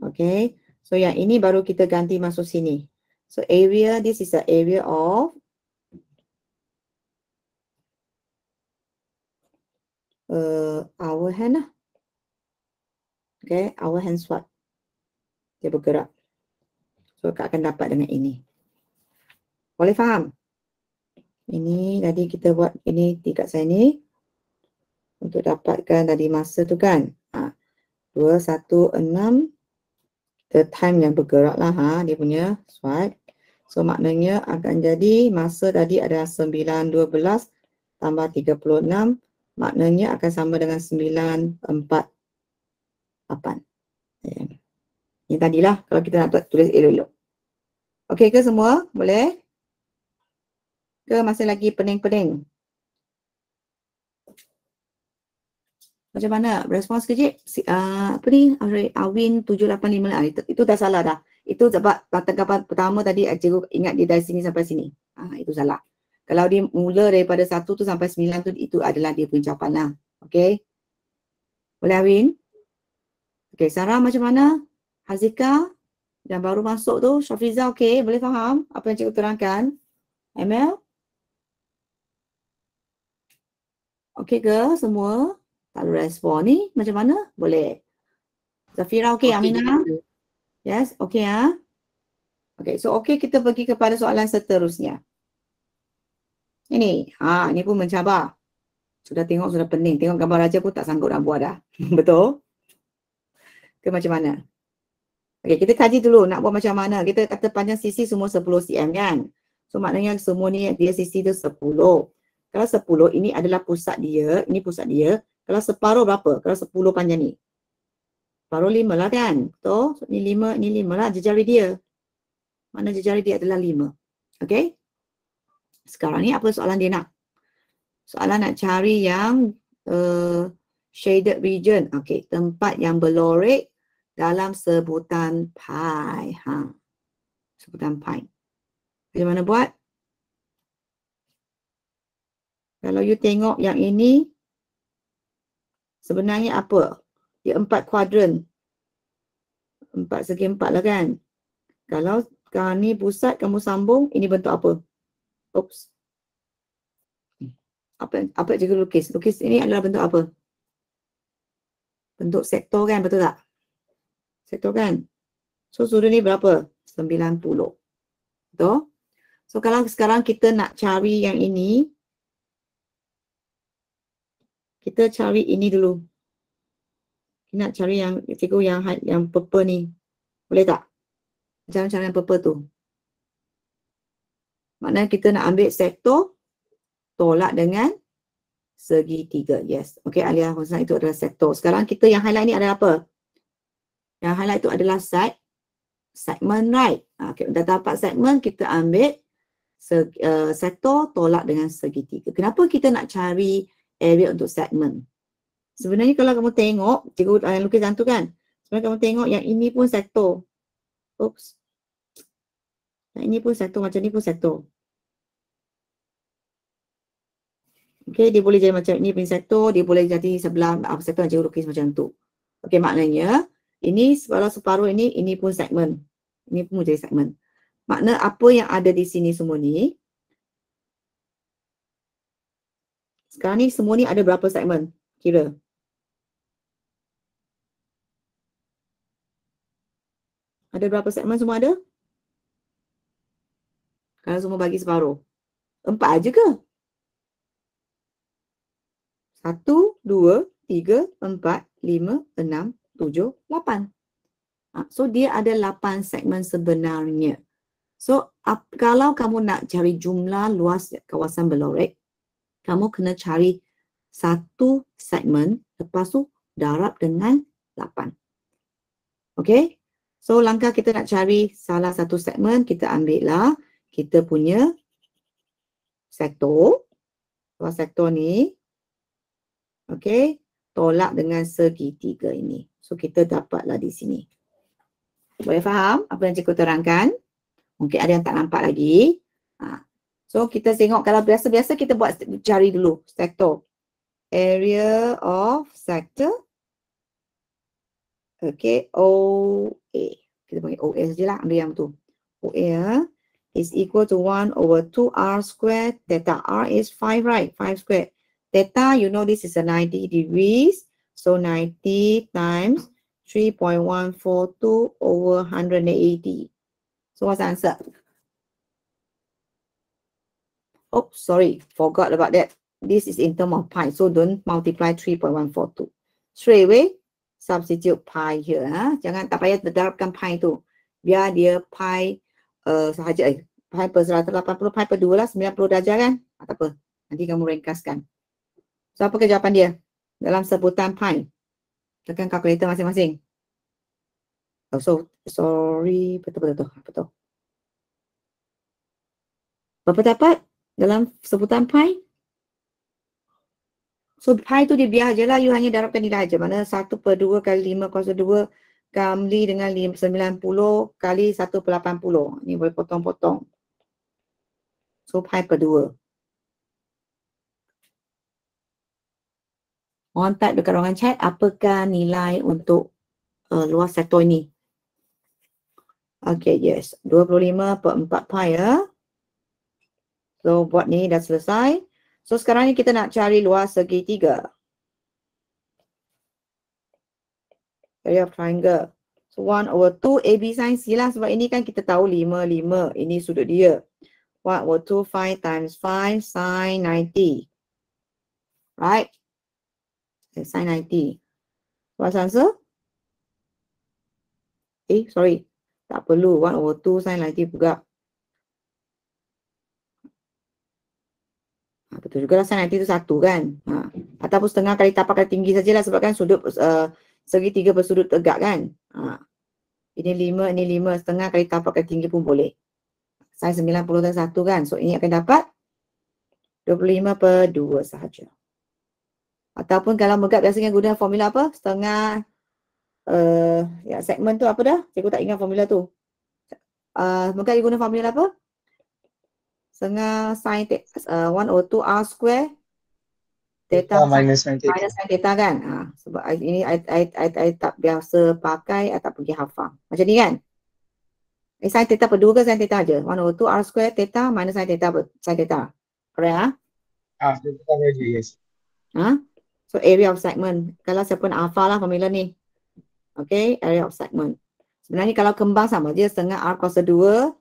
Okay. So yang ini baru kita ganti masuk sini. So area, this is the area of uh, our hand lah. Okay, our hand swap. Dia bergerak. So, Kak akan dapat dengan ini. Boleh faham? Ini tadi kita buat ini dekat saya ni. Untuk dapatkan tadi masa tu kan. Ha. 2, 1, 6. The time yang bergerak lah ha. Dia punya swipe. So maknanya akan jadi masa tadi adalah 9, 12 tambah 36 maknanya akan sama dengan 948. Yeah. Ini tadilah kalau kita nak tulis elok-elok. Okey ke semua? Boleh? Ke masih lagi pening-pening? Macam mana? Respon sekejap. Si, uh, apa ni? Awin 785. Ah, itu, itu dah salah dah. Itu sebab tengkapan pertama tadi eh, cikgu ingat dia dari sini sampai sini. Ah, uh, itu salah. Kalau dia mula daripada satu tu sampai sembilan tu itu adalah dia punya jawapan lah. Okay. Boleh Awin? Okay Sarah macam mana? Hazika dan baru masuk tu Syafiza okay boleh faham apa yang cikgu terangkan? ML? Okay ke semua? Tak ada respon ni macam mana? Boleh. Zafira okay, okay Aminah? Ya. Yes okay ya. Ha? Okay so okay kita pergi kepada soalan seterusnya. Ini, ha, ni pun mencabar. Sudah tengok, sudah pening. Tengok gambar raja pun tak sanggup nak buat dah. Betul? Ke macam mana? Okey, kita kaji dulu nak buat macam mana. Kita kata panjang sisi semua 10 cm kan? So maknanya semua ni dia sisi tu 10. Kalau 10 ini adalah pusat dia, ini pusat dia. Kalau separuh berapa? Kalau 10 panjang ni. Separuh 5 lah kan? Betul? So, ni 5, ni 5 lah jejari dia. Mana jejari dia adalah 5. Okey? sekarang ni apa soalan dia nak? Soalan nak cari yang uh, shaded region. Okey, tempat yang berlorek dalam sebutan pi. Ha. Sebutan pi. Bagaimana buat? Kalau you tengok yang ini sebenarnya apa? Dia empat kuadran. Empat segi empat lah kan. Kalau kan ni pusat kamu sambung ini bentuk apa? Oops. Apa apa cikgu lukis? Lukis ini adalah bentuk apa? Bentuk sektor kan, betul tak? Sektor kan? So, sudut ni berapa? 90. Betul? So, kalau sekarang kita nak cari yang ini. Kita cari ini dulu. Kita nak cari yang cikgu yang yang purple ni. Boleh tak? Jangan cari yang purple tu. Maknanya kita nak ambil sektor tolak dengan segi tiga. Yes. Okey, Alia Hosna itu adalah sektor. Sekarang kita yang highlight ni adalah apa? Yang highlight itu adalah side segment right. Ha, okey, dah dapat segment kita ambil segi, uh, eh, sektor tolak dengan segi tiga. Kenapa kita nak cari area untuk segment? Sebenarnya kalau kamu tengok, cikgu uh, eh, lukisan tu kan, sebenarnya kamu tengok yang ini pun sektor. Oops. Yang ini pun sektor, macam ni pun sektor. Okay, dia boleh jadi macam ni pin satu, dia boleh jadi sebelah apa satu macam lukis macam tu. Okay, maknanya ini kalau separuh ini, ini pun segmen. Ini pun jadi segmen. Makna apa yang ada di sini semua ni? Sekarang ni semua ni ada berapa segmen? Kira. Ada berapa segmen semua ada? Kalau semua bagi separuh. Empat aja ke? Satu, dua, tiga, empat, lima, enam, tujuh, lapan. Ha, so dia ada lapan segmen sebenarnya. So kalau kamu nak cari jumlah luas kawasan belorek, kamu kena cari satu segmen lepas tu darab dengan lapan. Okay? So langkah kita nak cari salah satu segmen, kita ambil lah kita punya sektor. Kalau sektor ni, Okay. Tolak dengan segitiga ini. So kita dapatlah di sini. Boleh faham apa yang cikgu terangkan? Mungkin ada yang tak nampak lagi. Ha. So kita tengok kalau biasa-biasa kita buat cari dulu sektor. Area of sector. Okay. OA. Kita panggil OA saja lah. Ambil yang tu. OA ya. Is equal to 1 over 2 R squared. Theta R is 5 right? 5 squared. Theta, you know this is a 90 degrees. So 90 times 3.142 over 180. So what's the answer? Oh, sorry, forgot about that. This is in term of pi, so don't multiply 3.142. Straight away, substitute pi here. Huh? Ah. Jangan tak payah terdapatkan pi tu. Biar dia pi uh, sahaja. Eh, pi per 180, pi per 2 lah, 90 darjah kan? Ah, tak apa, nanti kamu ringkaskan. So, apakah jawapan dia dalam sebutan pi? Tekan kalkulator masing-masing. Oh, so, sorry. Betul-betul. tu. Berapa dapat dalam sebutan pi? So, pi tu dia biar je lah. You hanya darabkan nilai aja. Mana 1 per 2 kali 5 kuasa 2 kali dengan 90 kali 1 per 80. Ni boleh potong-potong. So, pi per 2. Orang type dekat ruangan chat, apakah nilai untuk uh, luas sektor ini? Okay, yes. 25 per 4 pi ya. So, buat ni dah selesai. So, sekarang ni kita nak cari luas segi tiga. Area of triangle. So, 1 over 2 AB sin C lah sebab ini kan kita tahu 5, 5. Ini sudut dia. 1 over 2, 5 times 5 sin 90. Right? sin 90. What's answer? Eh, sorry. Tak perlu. 1 over 2 sin 90 juga. Ha, betul juga lah sin 90 tu 1 kan. Ha. Ataupun setengah kali tapak kali tinggi sajalah sebab kan sudut uh, segi 3 bersudut tegak kan. Ha. Ini 5, ini 5. Setengah kali tapak kali tinggi pun boleh. Sin 90 dan 1 kan. So ini akan dapat 25 per 2 sahaja. Ataupun kalau megap biasanya guna formula apa? Setengah uh, ya segmen tu apa dah? Cikgu tak ingat formula tu. Uh, megap dia guna formula apa? Setengah sin uh, 102 R square Theta minus sin theta. theta kan? Ha, sebab I, ini I, I, I, I, tak biasa pakai, I tak pergi hafal. Macam ni kan? Ini eh, sin theta per 2 ke sin theta je? 102 R square theta minus sin theta per sin theta. Correct ha? Ah, theta per 2, yes. Ha? So area of segment. Kalau saya pun alpha lah formula ni. Okay, area of segment. Sebenarnya kalau kembang sama dia setengah R kuasa 2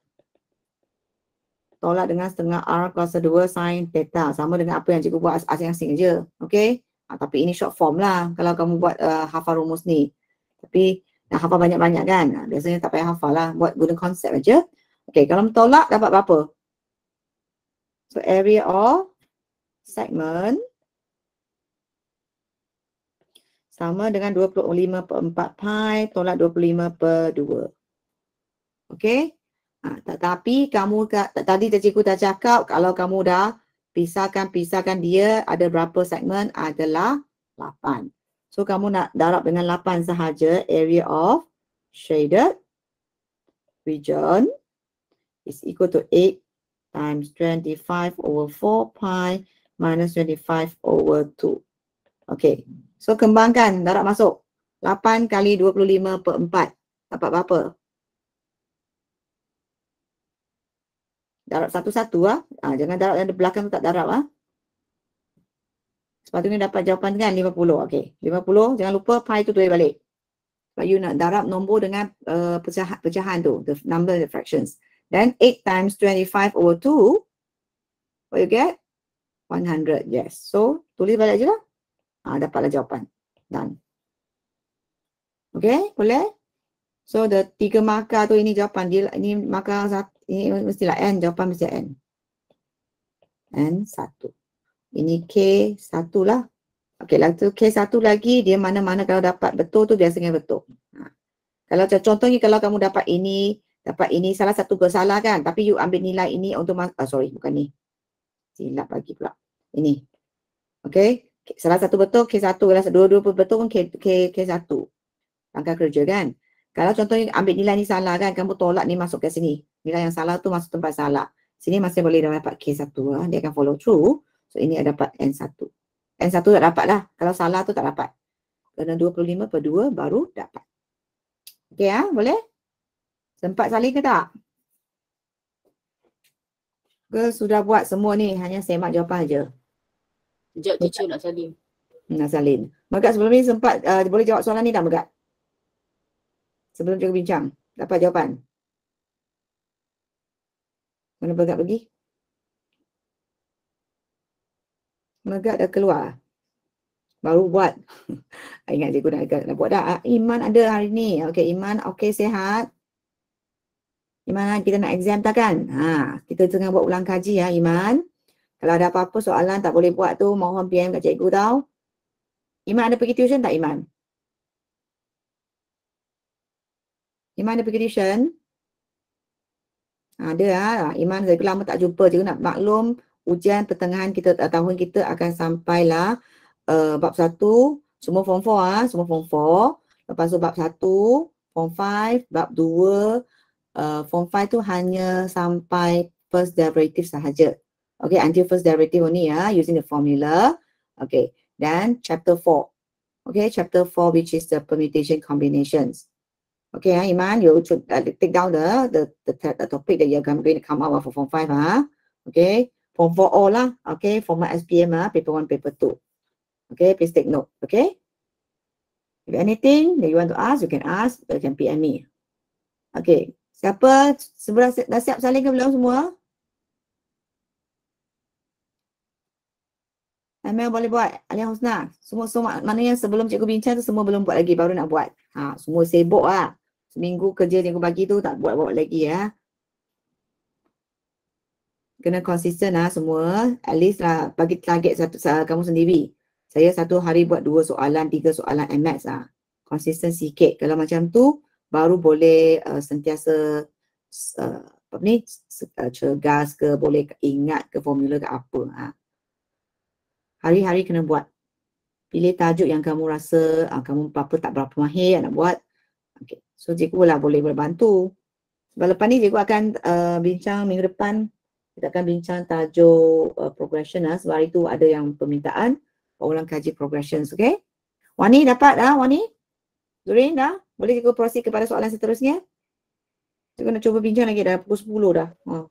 tolak dengan setengah R kuasa 2 sin theta. Sama dengan apa yang cikgu buat asing-asing je. Okay. Ha, tapi ini short form lah kalau kamu buat uh, hafal rumus ni. Tapi nak hafal banyak-banyak kan? Ah, biasanya tak payah hafal lah. Buat guna konsep aja. Okay, kalau tolak dapat berapa? So area of segment sama dengan 25 per 4 pi tolak 25 per 2. Okey? Ha, tetapi kamu kat, tadi cikgu dah cakap kalau kamu dah pisahkan-pisahkan dia ada berapa segmen adalah 8. So kamu nak darab dengan 8 sahaja area of shaded region is equal to 8 times 25 over 4 pi minus 25 over 2. Okay. So kembangkan darab masuk. 8 kali 25 per 4. Dapat berapa? Darab satu-satu lah. Ha, jangan darab yang belakang tak darab lah. Sebab tu ni dapat jawapan kan 50. Okay. 50. Jangan lupa pi tu tulis balik. Sebab you nak darab nombor dengan uh, eh, pecah, pecahan tu. The number of the fractions. Then 8 times 25 over 2. What you get? 100. Yes. So tulis balik je lah. Ah, dapatlah jawapan. Done. Okay, boleh? So, the tiga markah tu ini jawapan. Dia, ini markah satu. Ini mestilah N. Jawapan mesti N. N satu. Ini K satu lah. Okay, lah tu K satu lagi. Dia mana-mana kalau dapat betul tu biasanya betul. Ha. Kalau contohnya kalau kamu dapat ini, dapat ini salah satu ke salah kan. Tapi you ambil nilai ini untuk, uh, sorry bukan ni. Silap lagi pula. Ini. Okay salah satu betul K1, kalau dua-dua betul pun K, K, K1. Langkah kerja kan. Kalau contohnya ambil nilai ni salah kan, kamu tolak ni masuk ke sini. Nilai yang salah tu masuk tempat salah. Sini masih boleh dapat K1 lah. Dia akan follow through. So ini ada dapat N1. N1 tak dapat lah. Kalau salah tu tak dapat. Kena 25 per 2 baru dapat. Okay ya, ah, boleh? Tempat saling ke tak? Girl sudah buat semua ni. Hanya semak jawapan aja. Sejak teacher nak salin. Nak salin. Megat sebelum ni sempat uh, boleh jawab soalan ni tak Megat? Sebelum cikgu bincang. Dapat jawapan? Mana Megat pergi? Megat dah keluar. Baru buat. ingat cikgu nak, nak buat dah. Ah, Iman ada hari ni. Okay, Iman okay sehat. Iman kita nak exam tak kan? Ha, ah, kita tengah buat ulang kaji ya Iman. Kalau ada apa-apa soalan tak boleh buat tu, mohon PM kat cikgu tau. Iman ada pergi tuition tak Iman? Iman ada pergi tuition? Ada lah. Iman saya lama tak jumpa je. Nak maklum ujian pertengahan kita eh, tahun kita akan sampailah uh, bab satu, Semua form 4 ah, Semua form 4. Lepas tu bab satu, form 5, bab dua, Uh, form 5 tu hanya sampai first derivative sahaja. Okay, until first derivative only ya, using the formula. Okay, then chapter 4. Okay, chapter 4, which is the permutation combinations. Okay, uh, Iman, you should uh, take down the, the, the, the topic that you're going to come out of for form 5. Huh? Ah. Okay, form 4 all. Uh, okay, form SPM, uh, paper 1, paper 2. Okay, please take note. Okay, if anything that you want to ask, you can ask, you can PM me. Okay, siapa? Sebelah, dah siap saling ke belum semua? Amel boleh buat. Alia Husna. Semua semua mana yang sebelum cikgu bincang tu semua belum buat lagi baru nak buat. Ha, semua sibuk lah. Seminggu kerja yang aku bagi tu tak buat buat lagi ya. Kena konsisten lah semua. At least lah bagi target satu kamu sendiri. Saya satu hari buat dua soalan, tiga soalan MX lah. Konsisten sikit. Kalau macam tu baru boleh uh, sentiasa uh, apa ni, uh, cergas ke, boleh ingat ke formula ke apa. Ha hari-hari kena buat. Pilih tajuk yang kamu rasa uh, kamu apa tak berapa mahir nak buat. Okay. So cikgu lah boleh berbantu. Sebab lepas ni cikgu akan uh, bincang minggu depan. Kita akan bincang tajuk uh, progression lah. Sebab hari tu ada yang permintaan orang kaji progressions. Okay. Wani dapat dah Wani? Zurin dah? Boleh cikgu proceed kepada soalan seterusnya? Cikgu nak cuba bincang lagi dah pukul 10 dah. Uh.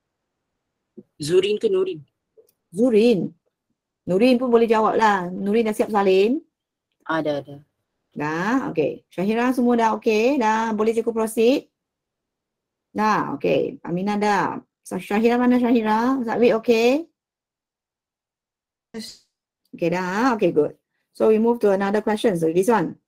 Zurin ke Nurin? Zurin. Nurin pun boleh jawab lah. Nurin dah siap salin? Ada, ada. Dah? Okay. Syahira semua dah okay? Dah boleh cukup proceed? Dah? Okay. Aminah dah. So, Syahira mana Syahira? Zabit okay? Yes. Okay dah? Okay good. So we move to another question. So this one.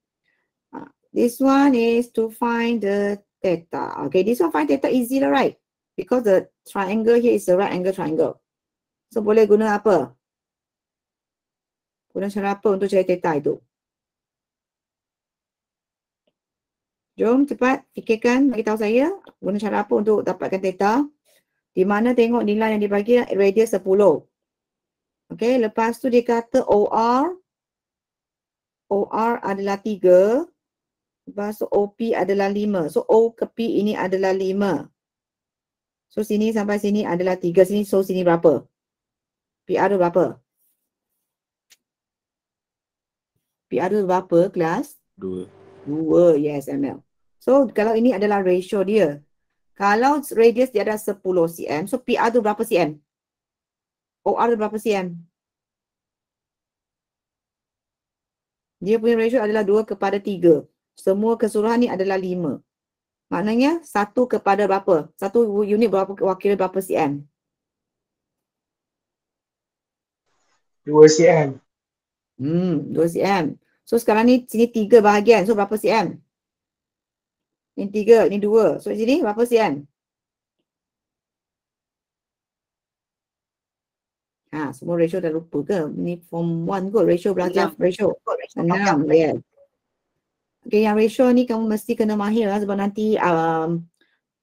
Ah, this one is to find the theta. Okay this one find theta easy lah right? Because the triangle here is a right angle triangle. So boleh guna apa? kemudian cara apa untuk cari data itu. Jom cepat fikirkan, bagi tahu saya guna cara apa untuk dapatkan data. Di mana tengok nilai yang dibagi radius 10. Okey, lepas tu dia kata OR. OR adalah 3. Lepas tu OP adalah 5. So O ke P ini adalah 5. So sini sampai sini adalah 3. Sini so sini berapa? PR berapa? PR dia berapa kelas? Dua. Dua, yes ML. So kalau ini adalah ratio dia. Kalau radius dia ada 10 cm, so PR tu berapa cm? OR tu berapa cm? Dia punya ratio adalah 2 kepada 3. Semua keseluruhan ni adalah 5. Maknanya 1 kepada berapa? 1 unit berapa wakil berapa cm? 2 cm. Hmm, 2 cm. So sekarang ni sini tiga bahagian. So berapa cm? Ni tiga, ni dua. So sini berapa cm? Ha, semua ratio dah lupa ke? Ni form one, kot ratio belajar yeah. ratio. Enam, yeah. Okay, yang ratio ni kamu mesti kena mahir lah sebab nanti um,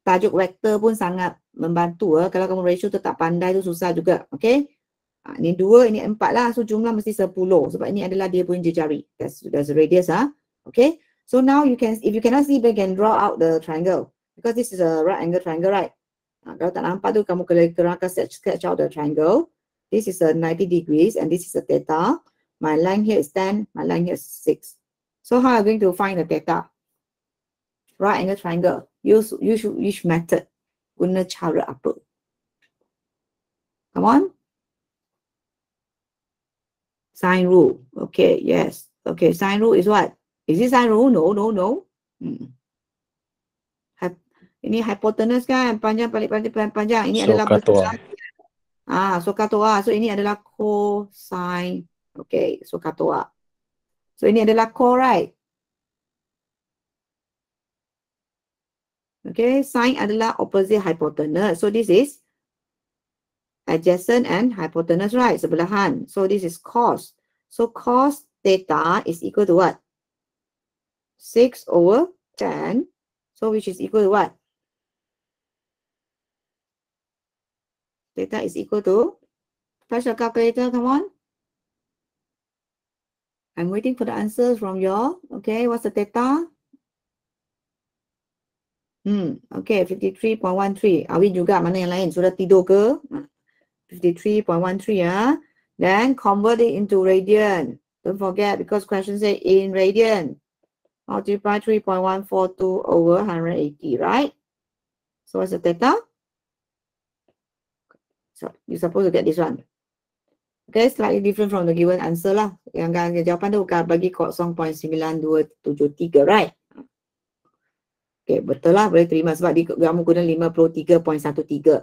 tajuk vektor pun sangat membantu lah. Kalau kamu ratio tu tak pandai tu susah juga. Okay. Ha, ni dua, ini empat lah. So jumlah mesti sepuluh. Sebab ini adalah dia punya jari. That's, that's the radius ah. Okay. So now you can, if you cannot see, you can draw out the triangle. Because this is a right angle triangle, right? Ha, kalau tak nampak tu, kamu kena gerakkan sketch, sketch out the triangle. This is a 90 degrees and this is a theta. My line here is 10, my line here is 6. So how are you going to find the theta? Right angle triangle. Use, use, use method. Guna cara apa? Come on. Sine rule. Okay, yes. Okay, Sine rule is what? Is it sine rule? No, no, no. Hmm. Ini hypotenuse kan, panjang, balik, balik, panjang, panjang. Ini so adalah katoa. Ah, so katoa. So ini adalah cosine. Okay, so katoa. So ini adalah co, right? Okay, sine adalah opposite hypotenuse. So this is adjacent and hypotenuse right sebelahan so this is cos so cos theta is equal to what 6 over 10 so which is equal to what theta is equal to touch your calculator come on i'm waiting for the answers from y'all okay what's the theta Hmm, okay, 53.13. Awi juga mana yang lain? Sudah tidur ke? 53.13 ya, ah. then convert it into radian don't forget because question say in radian multiply 3.142 over 180 right so what's the theta so you supposed to get this one Okay, slightly different from the given answer lah. Yang kan jawapan tu bukan bagi kod 0.9273, right? Okay, betul lah boleh terima sebab dia kamu guna 53.13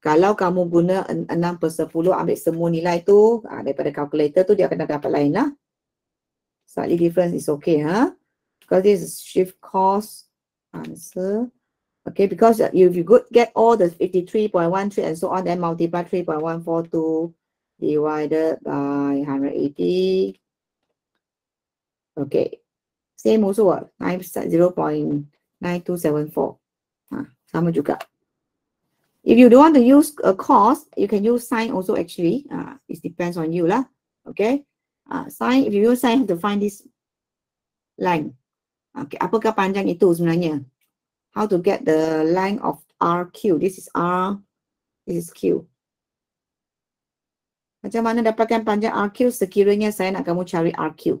kalau kamu guna 6 per 10 ambil semua nilai tu ha, daripada kalkulator tu dia akan dapat lain lah. Slightly different is okay. Huh? Ha. Because this is shift cost answer. Okay, because if you could get all the 83.13 and so on, then multiply 3.142 divided by 180. Okay. Same also, 0.9274. Ha, sama juga. If you don't want to use a cos, you can use sine also actually. Uh, it depends on you. Lah. Okay. Uh, sine, if you use sine, you have to find this line. Okay. Apakah panjang itu sebenarnya? How to get the line of RQ? This is R, this is Q. Macam mana dapatkan panjang RQ sekiranya saya nak kamu cari RQ?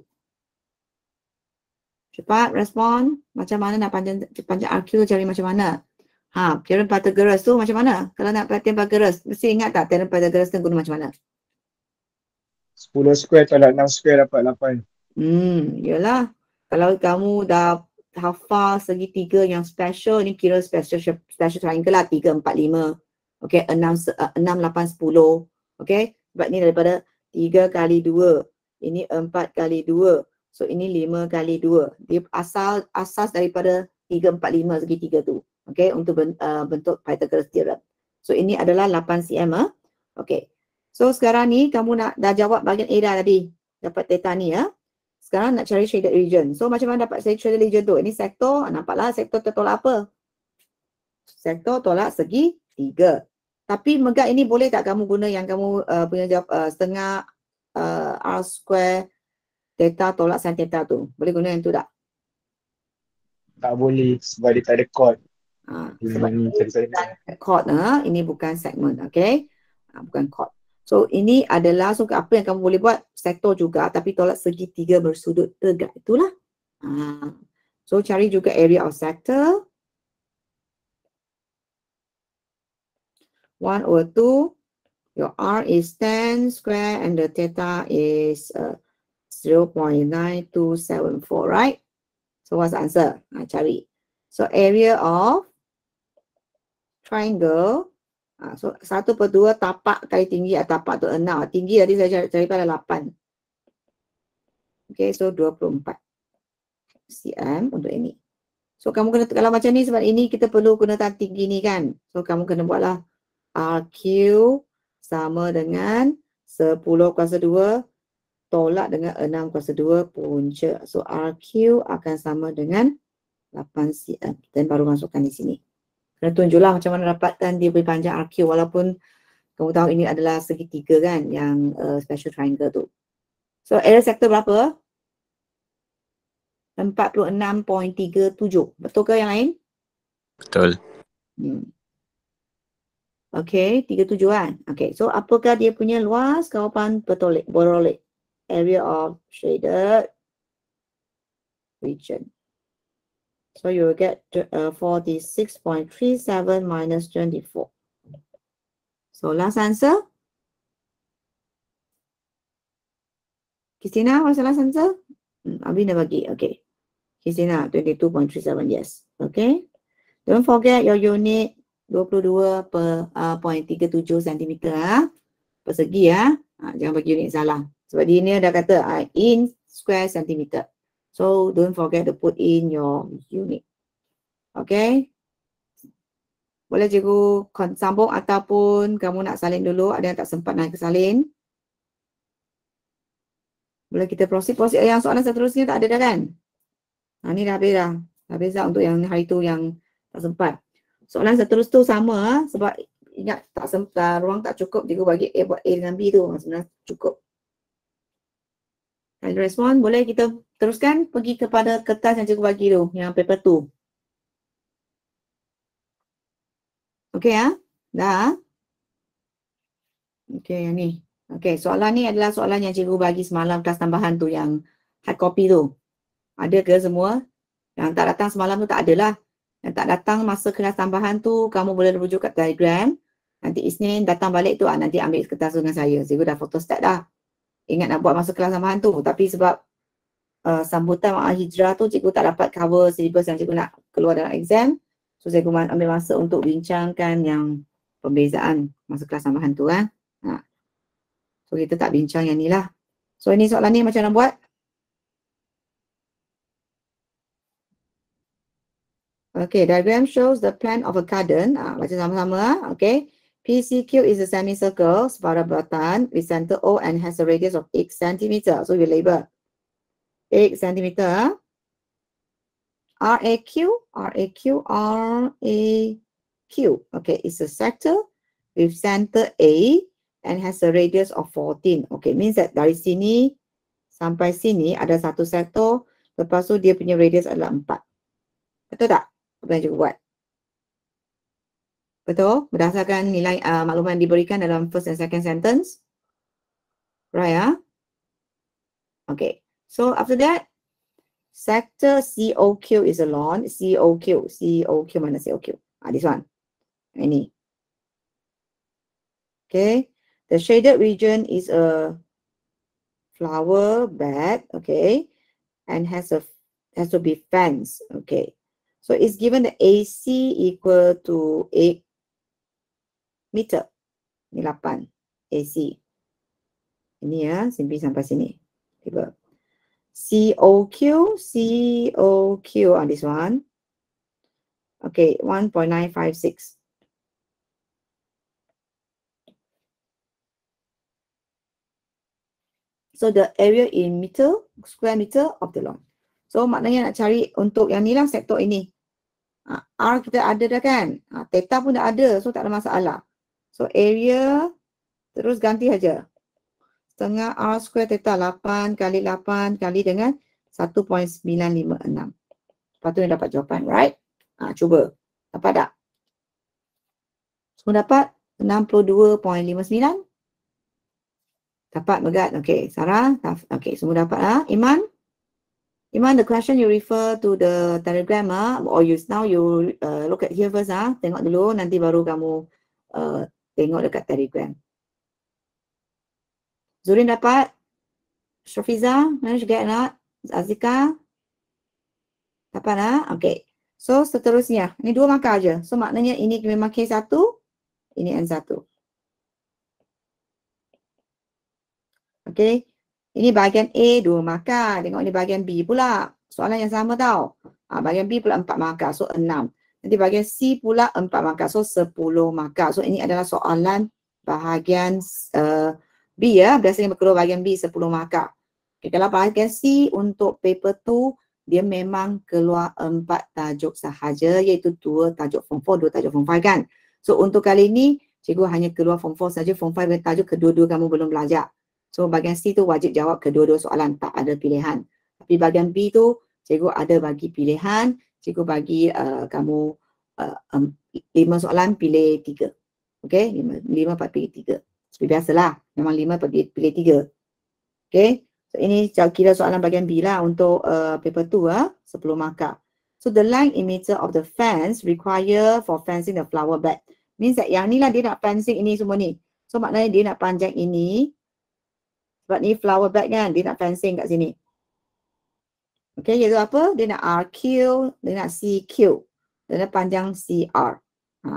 Cepat, respon. Macam mana nak panjang, panjang RQ cari macam mana? Ha, Theorem Pythagoras tu macam mana? Kalau nak perhatian Pythagoras, mesti ingat tak Theorem Pythagoras tu guna macam mana? 10 square tolak 6 square dapat 8. Hmm, yelah. Kalau kamu dah hafal segi tiga yang special, ni kira special, special triangle lah, 3, 4, 5. Okay, 6, uh, 6, 8, 10. Okay, sebab ni daripada 3 kali 2. Ini 4 kali 2. So, ini 5 kali 2. Dia asal asas daripada 3, 4, 5 segi tiga tu okay, untuk uh, bentuk Pythagoras lah. theorem. So ini adalah 8 cm. Eh? Okay. So sekarang ni kamu nak dah jawab bahagian A dah tadi. Dapat theta ni ya. Eh? Sekarang nak cari shaded region. So macam mana dapat shaded region tu? Ini sektor, ah, nampaklah sektor tertolak apa? Sektor tolak segi tiga. Tapi megak ini boleh tak kamu guna yang kamu uh, punya jawab uh, setengah uh, R square theta tolak sin theta tu? Boleh guna yang tu tak? Tak boleh sebab dia tak ada chord. Ah, hmm, sebab ini bukan chord ha? ini bukan segment okay ha, bukan chord so ini adalah so apa yang kamu boleh buat sektor juga tapi tolak segi tiga bersudut tegak itulah ha. so cari juga area of sector 1 over two, your r is ten square and the theta is uh, zero point nine two seven four right so what's the answer ha, cari so area of triangle. Ha, so, satu per 2 tapak kali tinggi atau tapak tu enam, Tinggi tadi saya cari, cari pada lapan, Okay, so dua puluh empat cm untuk ini. So, kamu kena, kalau macam ni sebab ini kita perlu gunakan tinggi ni kan. So, kamu kena buatlah RQ sama dengan sepuluh kuasa dua tolak dengan enam kuasa dua punca. So, RQ akan sama dengan lapan cm. Dan baru masukkan di sini kena tunjulah macam mana rapatan dia boleh panjang RQ walaupun kamu tahu ini adalah segitiga kan yang uh, special triangle tu. So area sector berapa? 46.37. Betul ke yang lain? Betul. Hmm. Okay, 37 kan? Okay, so apakah dia punya luas kawasan petolik, borolik? Area of shaded region. So you will get uh, 46.37 minus 24. So last answer. Kisina, what's the last answer? Mm, Abina bagi, okay. Kisina, 22.37, yes. Okay. Don't forget your unit 22 per uh, 0.37 cm. Ah. Persegi, ah. Ah, jangan bagi unit salah. Sebab dia ni dah kata ah, in square centimeter. So don't forget to put in your unit. Okay. Boleh cikgu sambung ataupun kamu nak salin dulu. Ada yang tak sempat naik ke salin. Boleh kita proceed. Proceed yang soalan seterusnya tak ada dah kan? Nah, ha, ni dah habis dah. Dah habis dah untuk yang hari tu yang tak sempat. Soalan seterus tu sama ah, sebab ingat tak sempat, ruang tak cukup cikgu bagi A buat A dengan B tu ha, sebenarnya cukup. Kalau respon boleh kita teruskan pergi kepada kertas yang cikgu bagi tu, yang paper tu. Okey ya? Ah? Ha? Dah? Ah? Okey, yang ni. Okey, soalan ni adalah soalan yang cikgu bagi semalam kelas tambahan tu yang hard copy tu. Ada ke semua? Yang tak datang semalam tu tak adalah. Yang tak datang masa kelas tambahan tu, kamu boleh rujuk kat telegram. Nanti Isnin datang balik tu, ah, nanti ambil kertas tu dengan saya. Cikgu dah photostat dah. Ingat nak buat masa kelas tambahan tu. Tapi sebab uh, sambutan Mak Hijrah tu cikgu tak dapat cover syllabus yang cikgu nak keluar dalam exam. So cikgu ambil masa untuk bincangkan yang perbezaan masa kelas tambahan tu kan. Ha. So kita tak bincang yang ni lah. So ini soalan ni macam nak buat? Okay, diagram shows the plan of a garden. Ha, ah, macam sama-sama. Ah. Okay. PCQ is a semicircle, separa buatan, with center O and has a radius of 8 cm. So we label. 8 cm. RAQ, RAQ, RAQ. Okay, it's a sector with center A and has a radius of 14. Okay, means that dari sini sampai sini ada satu sector. Lepas tu dia punya radius adalah 4. Betul tak? Apa yang cikgu buat? Betul? Berdasarkan nilai uh, makluman diberikan dalam first and second sentence. Right, ya? Okay. So after that, sector COQ is a lawn. COQ, COQ minus COQ. Ah, this one, any. Okay, the shaded region is a flower bed, okay, and has a has to be fence. okay. So it's given the AC equal to 8 meter. Ini 8, AC. Ini ya, simpi sampai sini. Tiba. C C O Q O Q on ah, this one. Okay, 1.956. So the area in meter, square meter of the long. So maknanya nak cari untuk yang ni lah sektor ini. Ah, R kita ada dah kan? Ah, theta pun dah ada, so tak ada masalah. So area, terus ganti saja setengah R square theta 8 kali 8 kali dengan 1.956. Lepas tu dapat jawapan, right? Ha, cuba. Dapat tak? Semua dapat? 62.59? Dapat, Megat. Okay, Sarah. Okay, semua dapat. Ha? Iman? Iman, the question you refer to the telegram, ha? or you now you uh, look at here first. Ha? Tengok dulu, nanti baru kamu uh, tengok dekat telegram. Zulin dapat? Shofiza? Mana juga nak? Azika? Dapat nak? Okay. So seterusnya. Ini dua markah aja. So maknanya ini memang K1. Ini N1. Okay. Ini bahagian A dua markah. Tengok ini bahagian B pula. Soalan yang sama tau. Ha, bahagian B pula empat markah. So enam. Nanti bahagian C pula empat markah. So sepuluh markah. So ini adalah soalan bahagian uh, B ya, biasanya berkeluar bahagian B 10 markah. Okay, kalau bahagian C untuk paper 2, dia memang keluar 4 tajuk sahaja iaitu 2 tajuk form 4, 2 tajuk form 5 kan. So untuk kali ini, cikgu hanya keluar form 4 saja, form 5 dan tajuk kedua-dua kamu belum belajar. So bahagian C tu wajib jawab kedua-dua soalan, tak ada pilihan. Tapi bahagian B tu, cikgu ada bagi pilihan, cikgu bagi uh, kamu uh, um, lima soalan pilih tiga. Okay, lima, lima, empat, pilih tiga. Seperti biasalah. Memang lima pilih, pilih 3. Okay. So, ini kira soalan bagian B lah untuk uh, paper 2 uh, 10 markah. So the line emitter of the fence require for fencing the flower bed. Means that yang ni lah dia nak fencing ini semua ni. So maknanya dia nak panjang ini. Sebab ni flower bed kan dia nak fencing kat sini. Okay iaitu apa? Dia nak RQ, dia nak CQ. Dia nak panjang CR. Ha.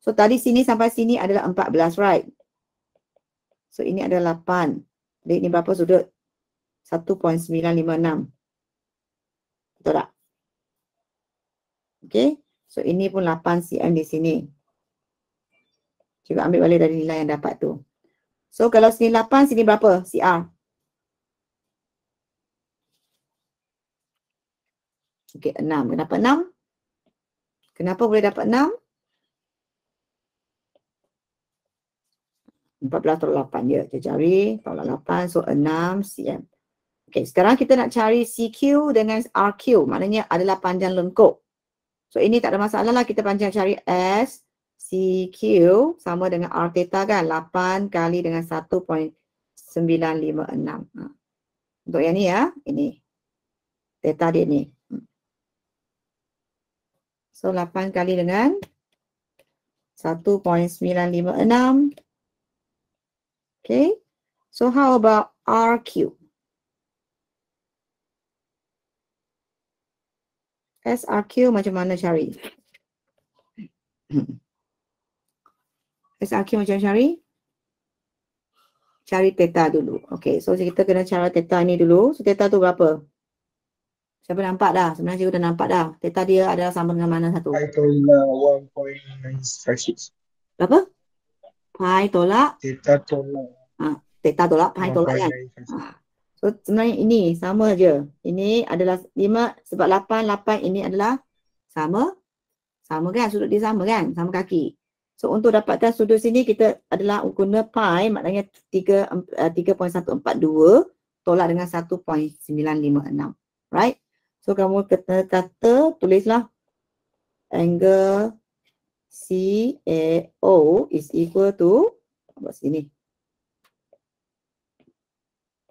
So tadi sini sampai sini adalah 14 right. So ini ada 8. Jadi ini berapa sudut? 1.956. Betul tak? Okay. So ini pun 8 cm di sini. Cuba ambil balik dari nilai yang dapat tu. So kalau sini 8, sini berapa CR? Okay, 6. Kenapa 6? Kenapa boleh dapat 6? 14 tolak 8 ya. Kita cari tolak 8 so 6 cm. Okay sekarang kita nak cari CQ dengan RQ maknanya adalah panjang lengkok. So ini tak ada masalah lah kita panjang cari S CQ sama dengan R theta kan 8 kali dengan 1.956. Ha. Untuk yang ni ya ini theta dia ni. Hmm. So 8 kali dengan 1.956 Okay, so how about R cube? SRQ macam mana cari? S SRQ macam cari? Cari teta dulu. Okay, so kita kena cari teta ni dulu. So teta tu berapa? Siapa nampak dah? Sebenarnya cikgu dah nampak dah. Teta dia adalah sama dengan mana satu? 5.1.956. Berapa? 5.1956 pai tolak. Theta tolak. Ha, theta tolak, pai tolak kan. Ha. So sebenarnya ini sama aja. Ini adalah 5 sebab 8, 8 ini adalah sama. Sama kan, sudut dia sama kan, sama kaki. So untuk dapatkan sudut sini kita adalah guna pi maknanya 3, 3.142 eh, tolak dengan 1.956. Right? So kamu kena kata tulislah angle CaO is equal to apa sini?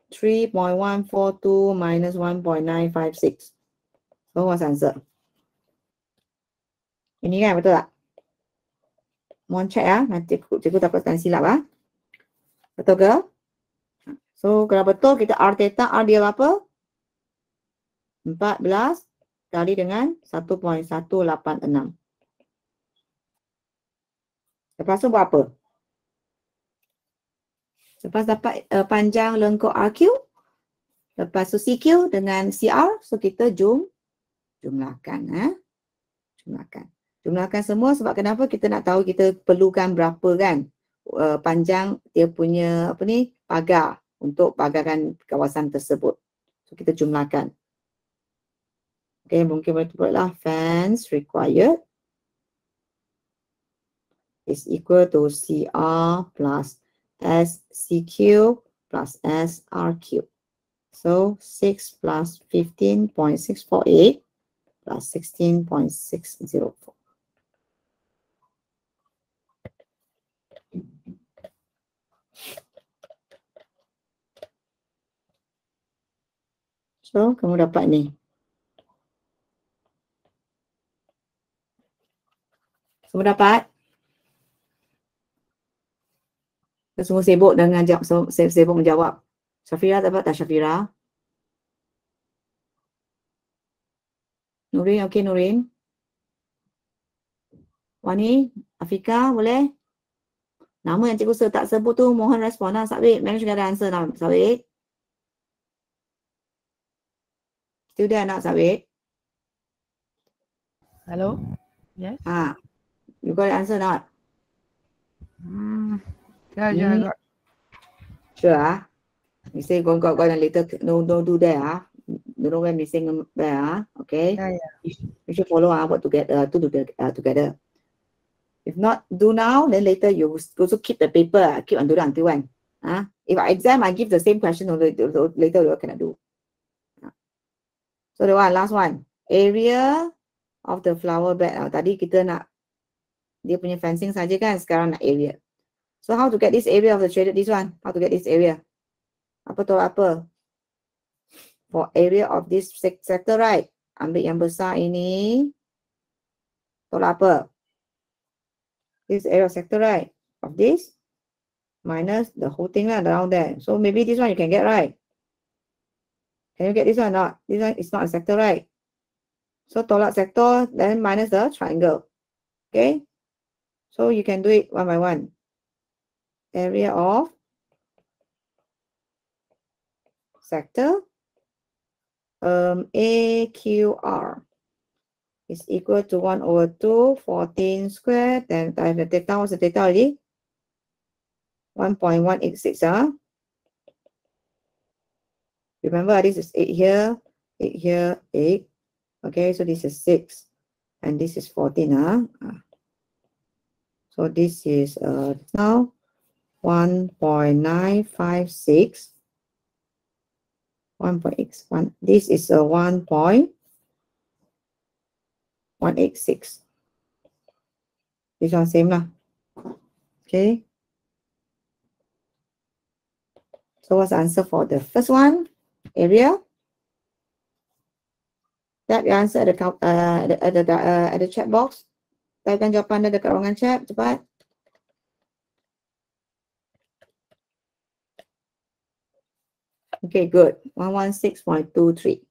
3.142 minus 1.956. So what's answer? Ini kan betul tak? Mohon check ya. Nanti cikgu, cikgu takut tak silap lah. Betul ke? So kalau betul kita R theta R dia lah apa? 14 kali dengan 1.186. Lepas tu buat apa? Lepas dapat uh, panjang lengkok RQ, lepas tu CQ dengan CR, so kita jum, jumlahkan. Ha? Jumlahkan. Jumlahkan semua sebab kenapa kita nak tahu kita perlukan berapa kan uh, panjang dia punya apa ni pagar untuk pagaran kawasan tersebut. So kita jumlahkan. Okay, mungkin boleh buatlah fans required. is equal to CR plus SCQ plus SRQ. So 6 plus 15.648 plus 16.604. So, kamu dapat ni. Kamu dapat? Semua sibuk dengan jawab, sibuk menjawab. Safira dapat tak Safira? Nurin, okey Nurin. Wani, Afika boleh? Nama yang cikgu saya tak sebut tu mohon respon lah. Sabit, memang juga ada answer lah. Sabit. Student nak Sabit. Hello? Yes? Ah, ha. You got answer not? Hmm. Yeah, yeah, mm. I got. Sure, ah. You say go, and later, no, don't do that, ah. Don't know when missing um, where, ah. Okay? Yeah, yeah. You should follow, ah, what to get, ah uh, to do the ah together. If not, do now, then later you also keep the paper, ah. keep on doing until when. Ah. If I exam, I give the same question, or later, what can I do? Ah. So the one, last one. Area of the flower bed. Ah, tadi kita nak, dia punya fencing saja kan, sekarang nak area. So how to get this area of the shaded, this one, how to get this area? Apa to apa For area of this sector, right? Ambil yang besar ini. Tolak apa? This area of sector, right? Of this. Minus the whole thing lah around there. So maybe this one you can get, right? Can you get this one or not? This one is not a sector, right? So tolak sector, then minus the triangle. Okay? So you can do it one by one. area of sector um, AQR is equal to 1 over 2, 14 square. Then I have the data. What's the data already? 1.186. Huh? Remember, this is 8 here, 8 here, 8. Okay, so this is 6. And this is 14. Huh? Ah. So this is uh, now 1.956 1.x1 this is a 1.186 This are same lah okay so what's the answer for the first one area Type your answer at the, uh, at the, at the, uh, at the chat box. Typekan jawapan anda dekat ruangan chat. Cepat. Okay, good. 116.23.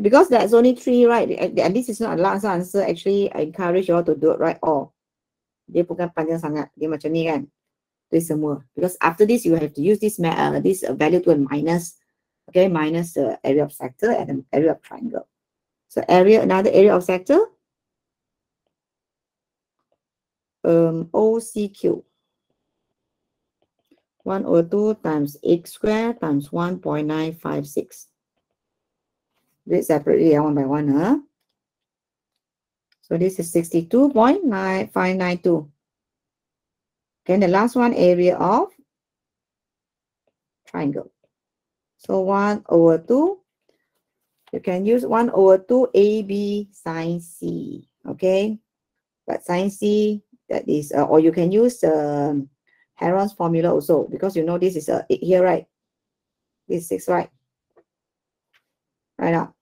Because that's only three, right? And this is not a last answer. Actually, I encourage you all to do it right all. Dia bukan panjang sangat. Dia macam ni kan. Tulis semua. Because after this, you have to use this uh, this uh, value to a minus. Okay, minus the area of sector and the area of triangle. So area, another area of sector. Um, OCQ. One over oh two times x squared times 1.956. Do it separately, ah, one by one. Huh? Ah. So this is 62.9592. and the last one, area of triangle. So 1 over 2. You can use 1 over 2 AB sine C. Okay? But sine C, that is, uh, or you can use um, Heron's formula also because you know this is a 8 here, right? This 6, right? Right up.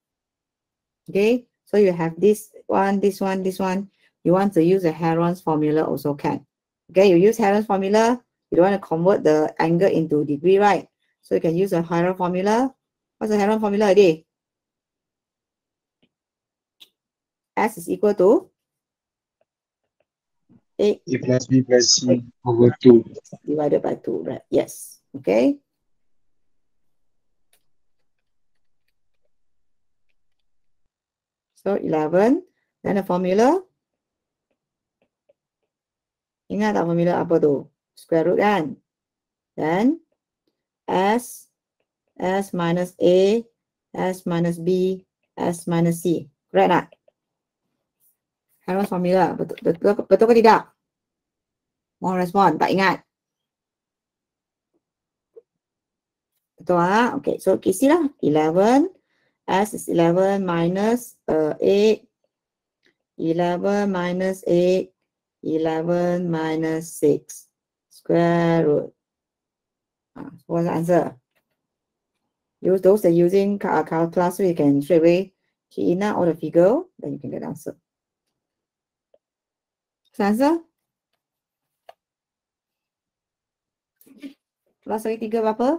Okay, so you have this one, this one, this one. You want to use the Heron's formula also can. Okay, you use Heron's formula. You don't want to convert the angle into degree, right? So you can use a Heron formula. What's the Heron formula again? S is equal to Eh? A plus B plus C over two Divided by two right? Yes. Okay. So, 11. Then the formula. Ingat tak formula apa tu? Square root kan? Then, S, S minus A, S minus B, S minus C. right tak? Hairul Swamila, betul, betul, betul ke tidak? More respond, tak ingat. Betul ah, ha? Okay, so KC lah. 11, S is 11 minus uh, 8. 11 minus 8. 11 minus 6. Square root. Uh, what's the answer? Use those that using uh, calculus, so you can straight away key in all the figure, then you can get answer. Nazar? Kelas hari tiga berapa?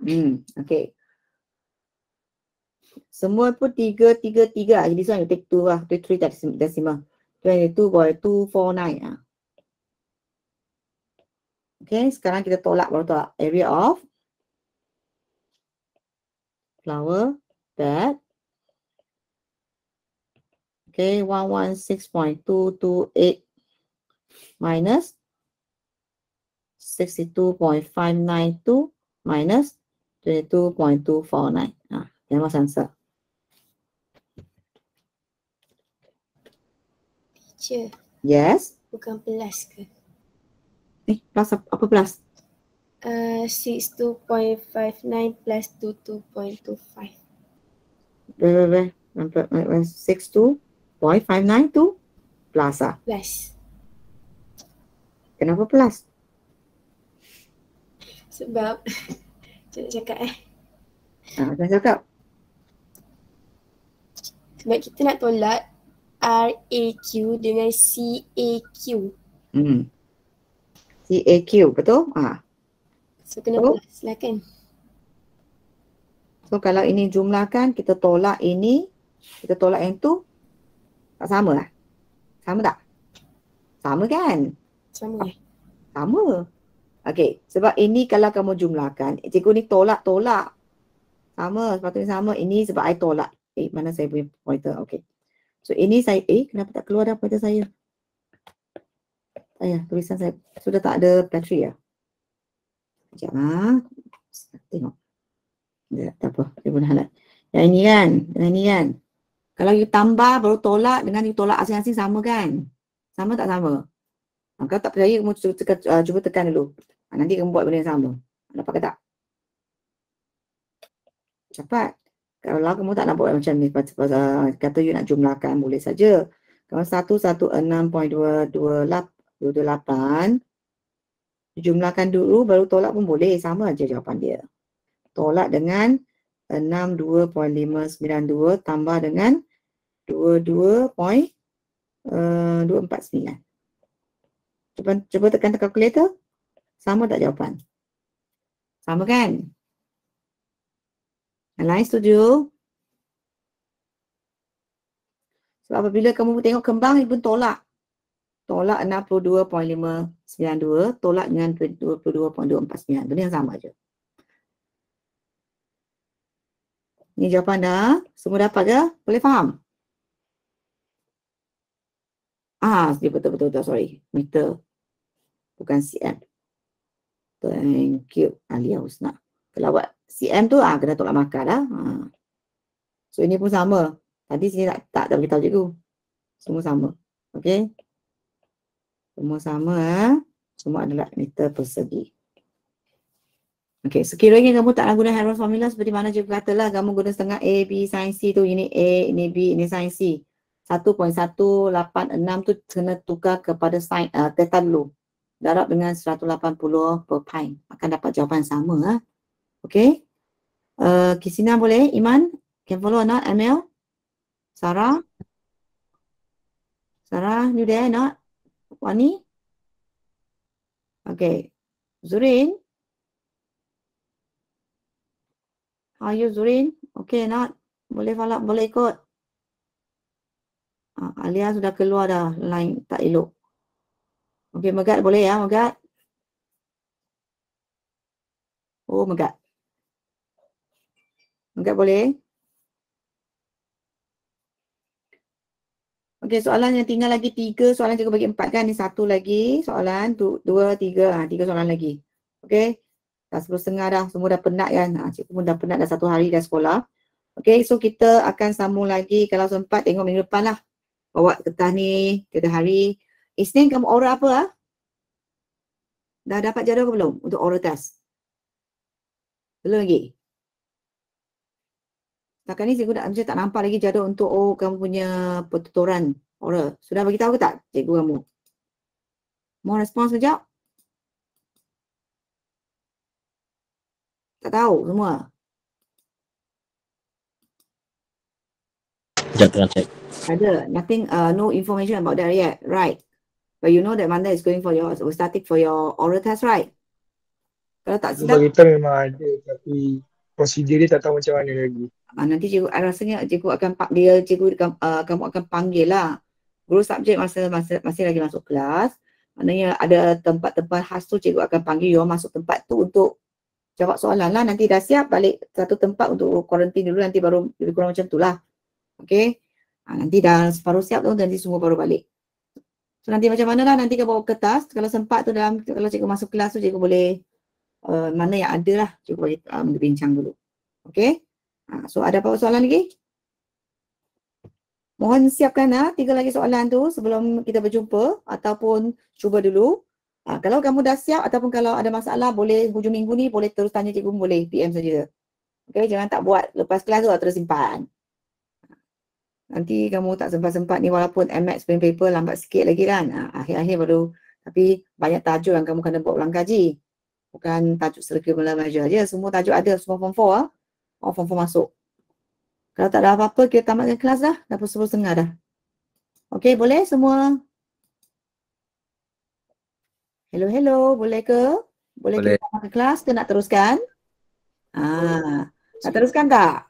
Hmm, okay. Semua pun tiga, tiga, tiga Jadi, ah, so you take two lah. Three, three decimal. Then, you two by two, four, nine lah. Okay, sekarang kita tolak, baru tolak. Area of flower that Okay, 116.228 minus 62.592 minus 22.249. Ah, Demo's answer. Teacher. Yes. Bukan plus ke? Eh, plus apa, apa uh, plus? Uh, 62.59 plus 22.25. Wait, wait, wait. 62. Y592 plus lah. Plus. Kenapa plus? Sebab, macam nak cakap eh. Ha, ah, macam cakap. Sebab kita nak tolak RAQ dengan CAQ. Hmm. CAQ, betul? ah. So, kena so, plus lah kan? So, kalau ini jumlahkan, kita tolak ini, kita tolak yang tu, tak sama lah. Sama tak? Sama kan? Sama. Sama. Okay. Sebab ini kalau kamu jumlahkan. Cikgu ni tolak-tolak. Sama. Sepatutnya sama. Ini sebab I tolak. Eh, mana saya punya pointer? Okay. So, ini saya. Eh, kenapa tak keluar dah pointer saya? Ayah, tulisan saya. Sudah tak ada battery ya? Sekejap lah. Tengok. Tak apa. Saya pun halat. Yang ini kan? Yang ini kan? Kalau you tambah baru tolak dengan you tolak asing-asing sama kan? Sama tak sama? Ha, kalau tak percaya, kamu cuba tekan, uh, cuba tekan dulu. Ha, nanti kamu buat benda yang sama. Dapat ke tak? Cepat. Kalau kamu tak nak buat macam ni, kata pas, uh, kata you nak jumlahkan, boleh saja. Kalau 116.228, jumlahkan dulu, baru tolak pun boleh. Sama aja jawapan dia. Tolak dengan 62.592 tambah dengan 116.228. 229. Uh, cuba, cuba tekan tekan calculator. Sama tak jawapan? Sama kan? Yang lain setuju? Sebab apabila kamu tengok kembang, Ibu tolak. Tolak 62.592, tolak dengan 22.249. Itu yang sama aja. Ini jawapan dah. Semua dapat ke? Boleh faham? Ah, dia betul-betul sorry. Meter. Bukan CM. Thank you, Alia Husna. Kalau buat CM tu, ah, kena tolak makan lah. Ha. So, ini pun sama. Tadi sini tak, tak dapat kita cikgu. Semua sama. Okay. Semua sama. Eh? Semua adalah meter persegi. Okay, sekiranya kamu tak nak guna Harold formula seperti mana cikgu katalah kamu guna setengah A, B, sin C tu. Ini A, ini B, ini sin C. 1.186 tu kena tukar kepada sign uh, teta dulu. Darab dengan 180 per pint. Akan dapat jawapan sama. Ha? Okay. Uh, Kisina boleh? Iman? Can follow or not? ML? Sarah? Sarah, you there or not? Wani? Okay. Zurin? How are you, Zurin? Okay, not? Boleh follow? Boleh ikut? Ha, Alia sudah keluar dah line tak elok. Okey Megat boleh ya Megat? Oh Megat. Megat boleh? Okey soalan yang tinggal lagi tiga soalan cikgu bagi empat kan Ini satu lagi soalan tu, dua tiga ha, tiga soalan lagi. Okey dah sepuluh setengah dah semua dah penat kan ha, cikgu pun dah penat dah satu hari dah sekolah. Okey so kita akan sambung lagi kalau sempat tengok minggu depan lah bawa ketah ni tiada hari eh, Isnin kamu oral apa ah? Dah dapat jadual ke belum untuk oral test? Belum lagi? Takkan ni cikgu tak, macam tak nampak lagi jadual untuk oh kamu punya pertuturan oral. Sudah bagi tahu ke tak cikgu kamu? Mau respons sekejap. Tak tahu semua. Jangan tengah cek. Ada, nothing, uh, no information about that yet, right? But you know that Monday is going for your, we started for your oral test, right? Kalau tak sedap. Berita memang ada, tapi prosedur dia tak tahu macam mana lagi. Uh, nanti cikgu, ah, ni, cikgu akan, dia, cikgu, uh, ah, kamu akan panggil lah. Guru subjek masa, masa masih lagi masuk kelas. Maknanya ada tempat-tempat khas tu cikgu akan panggil you masuk tempat tu untuk jawab soalan lah. Nanti dah siap balik satu tempat untuk quarantine dulu nanti baru lebih kurang macam tu lah. Okay. Ha, nanti dah separuh siap tu, nanti semua baru balik. So nanti macam mana lah, nanti kau bawa kertas. Kalau sempat tu dalam, kalau cikgu masuk kelas tu, cikgu boleh uh, mana yang ada lah. Cikgu boleh um, berbincang dulu. Okay. Ha, so ada apa soalan lagi? Mohon siapkan lah tiga lagi soalan tu sebelum kita berjumpa ataupun cuba dulu. Ha, kalau kamu dah siap ataupun kalau ada masalah boleh hujung minggu ni boleh terus tanya cikgu boleh PM saja. Okay, jangan tak buat lepas kelas tu atau terus simpan. Nanti kamu tak sempat-sempat ni walaupun MX spring paper lambat sikit lagi kan. Ah, akhir-akhir baru tapi banyak tajuk yang kamu kena buat ulang kaji. Bukan tajuk selagi mula belajar je. Semua tajuk ada. Semua form 4 lah. Oh, form 4 masuk. Kalau tak ada apa-apa, kita tamatkan kelas dah. Dah pukul 10 setengah dah. Okay, boleh semua? Hello, hello. Boleh ke? Boleh, boleh. kita tamatkan kelas ke nak teruskan? Ah, nak teruskan tak?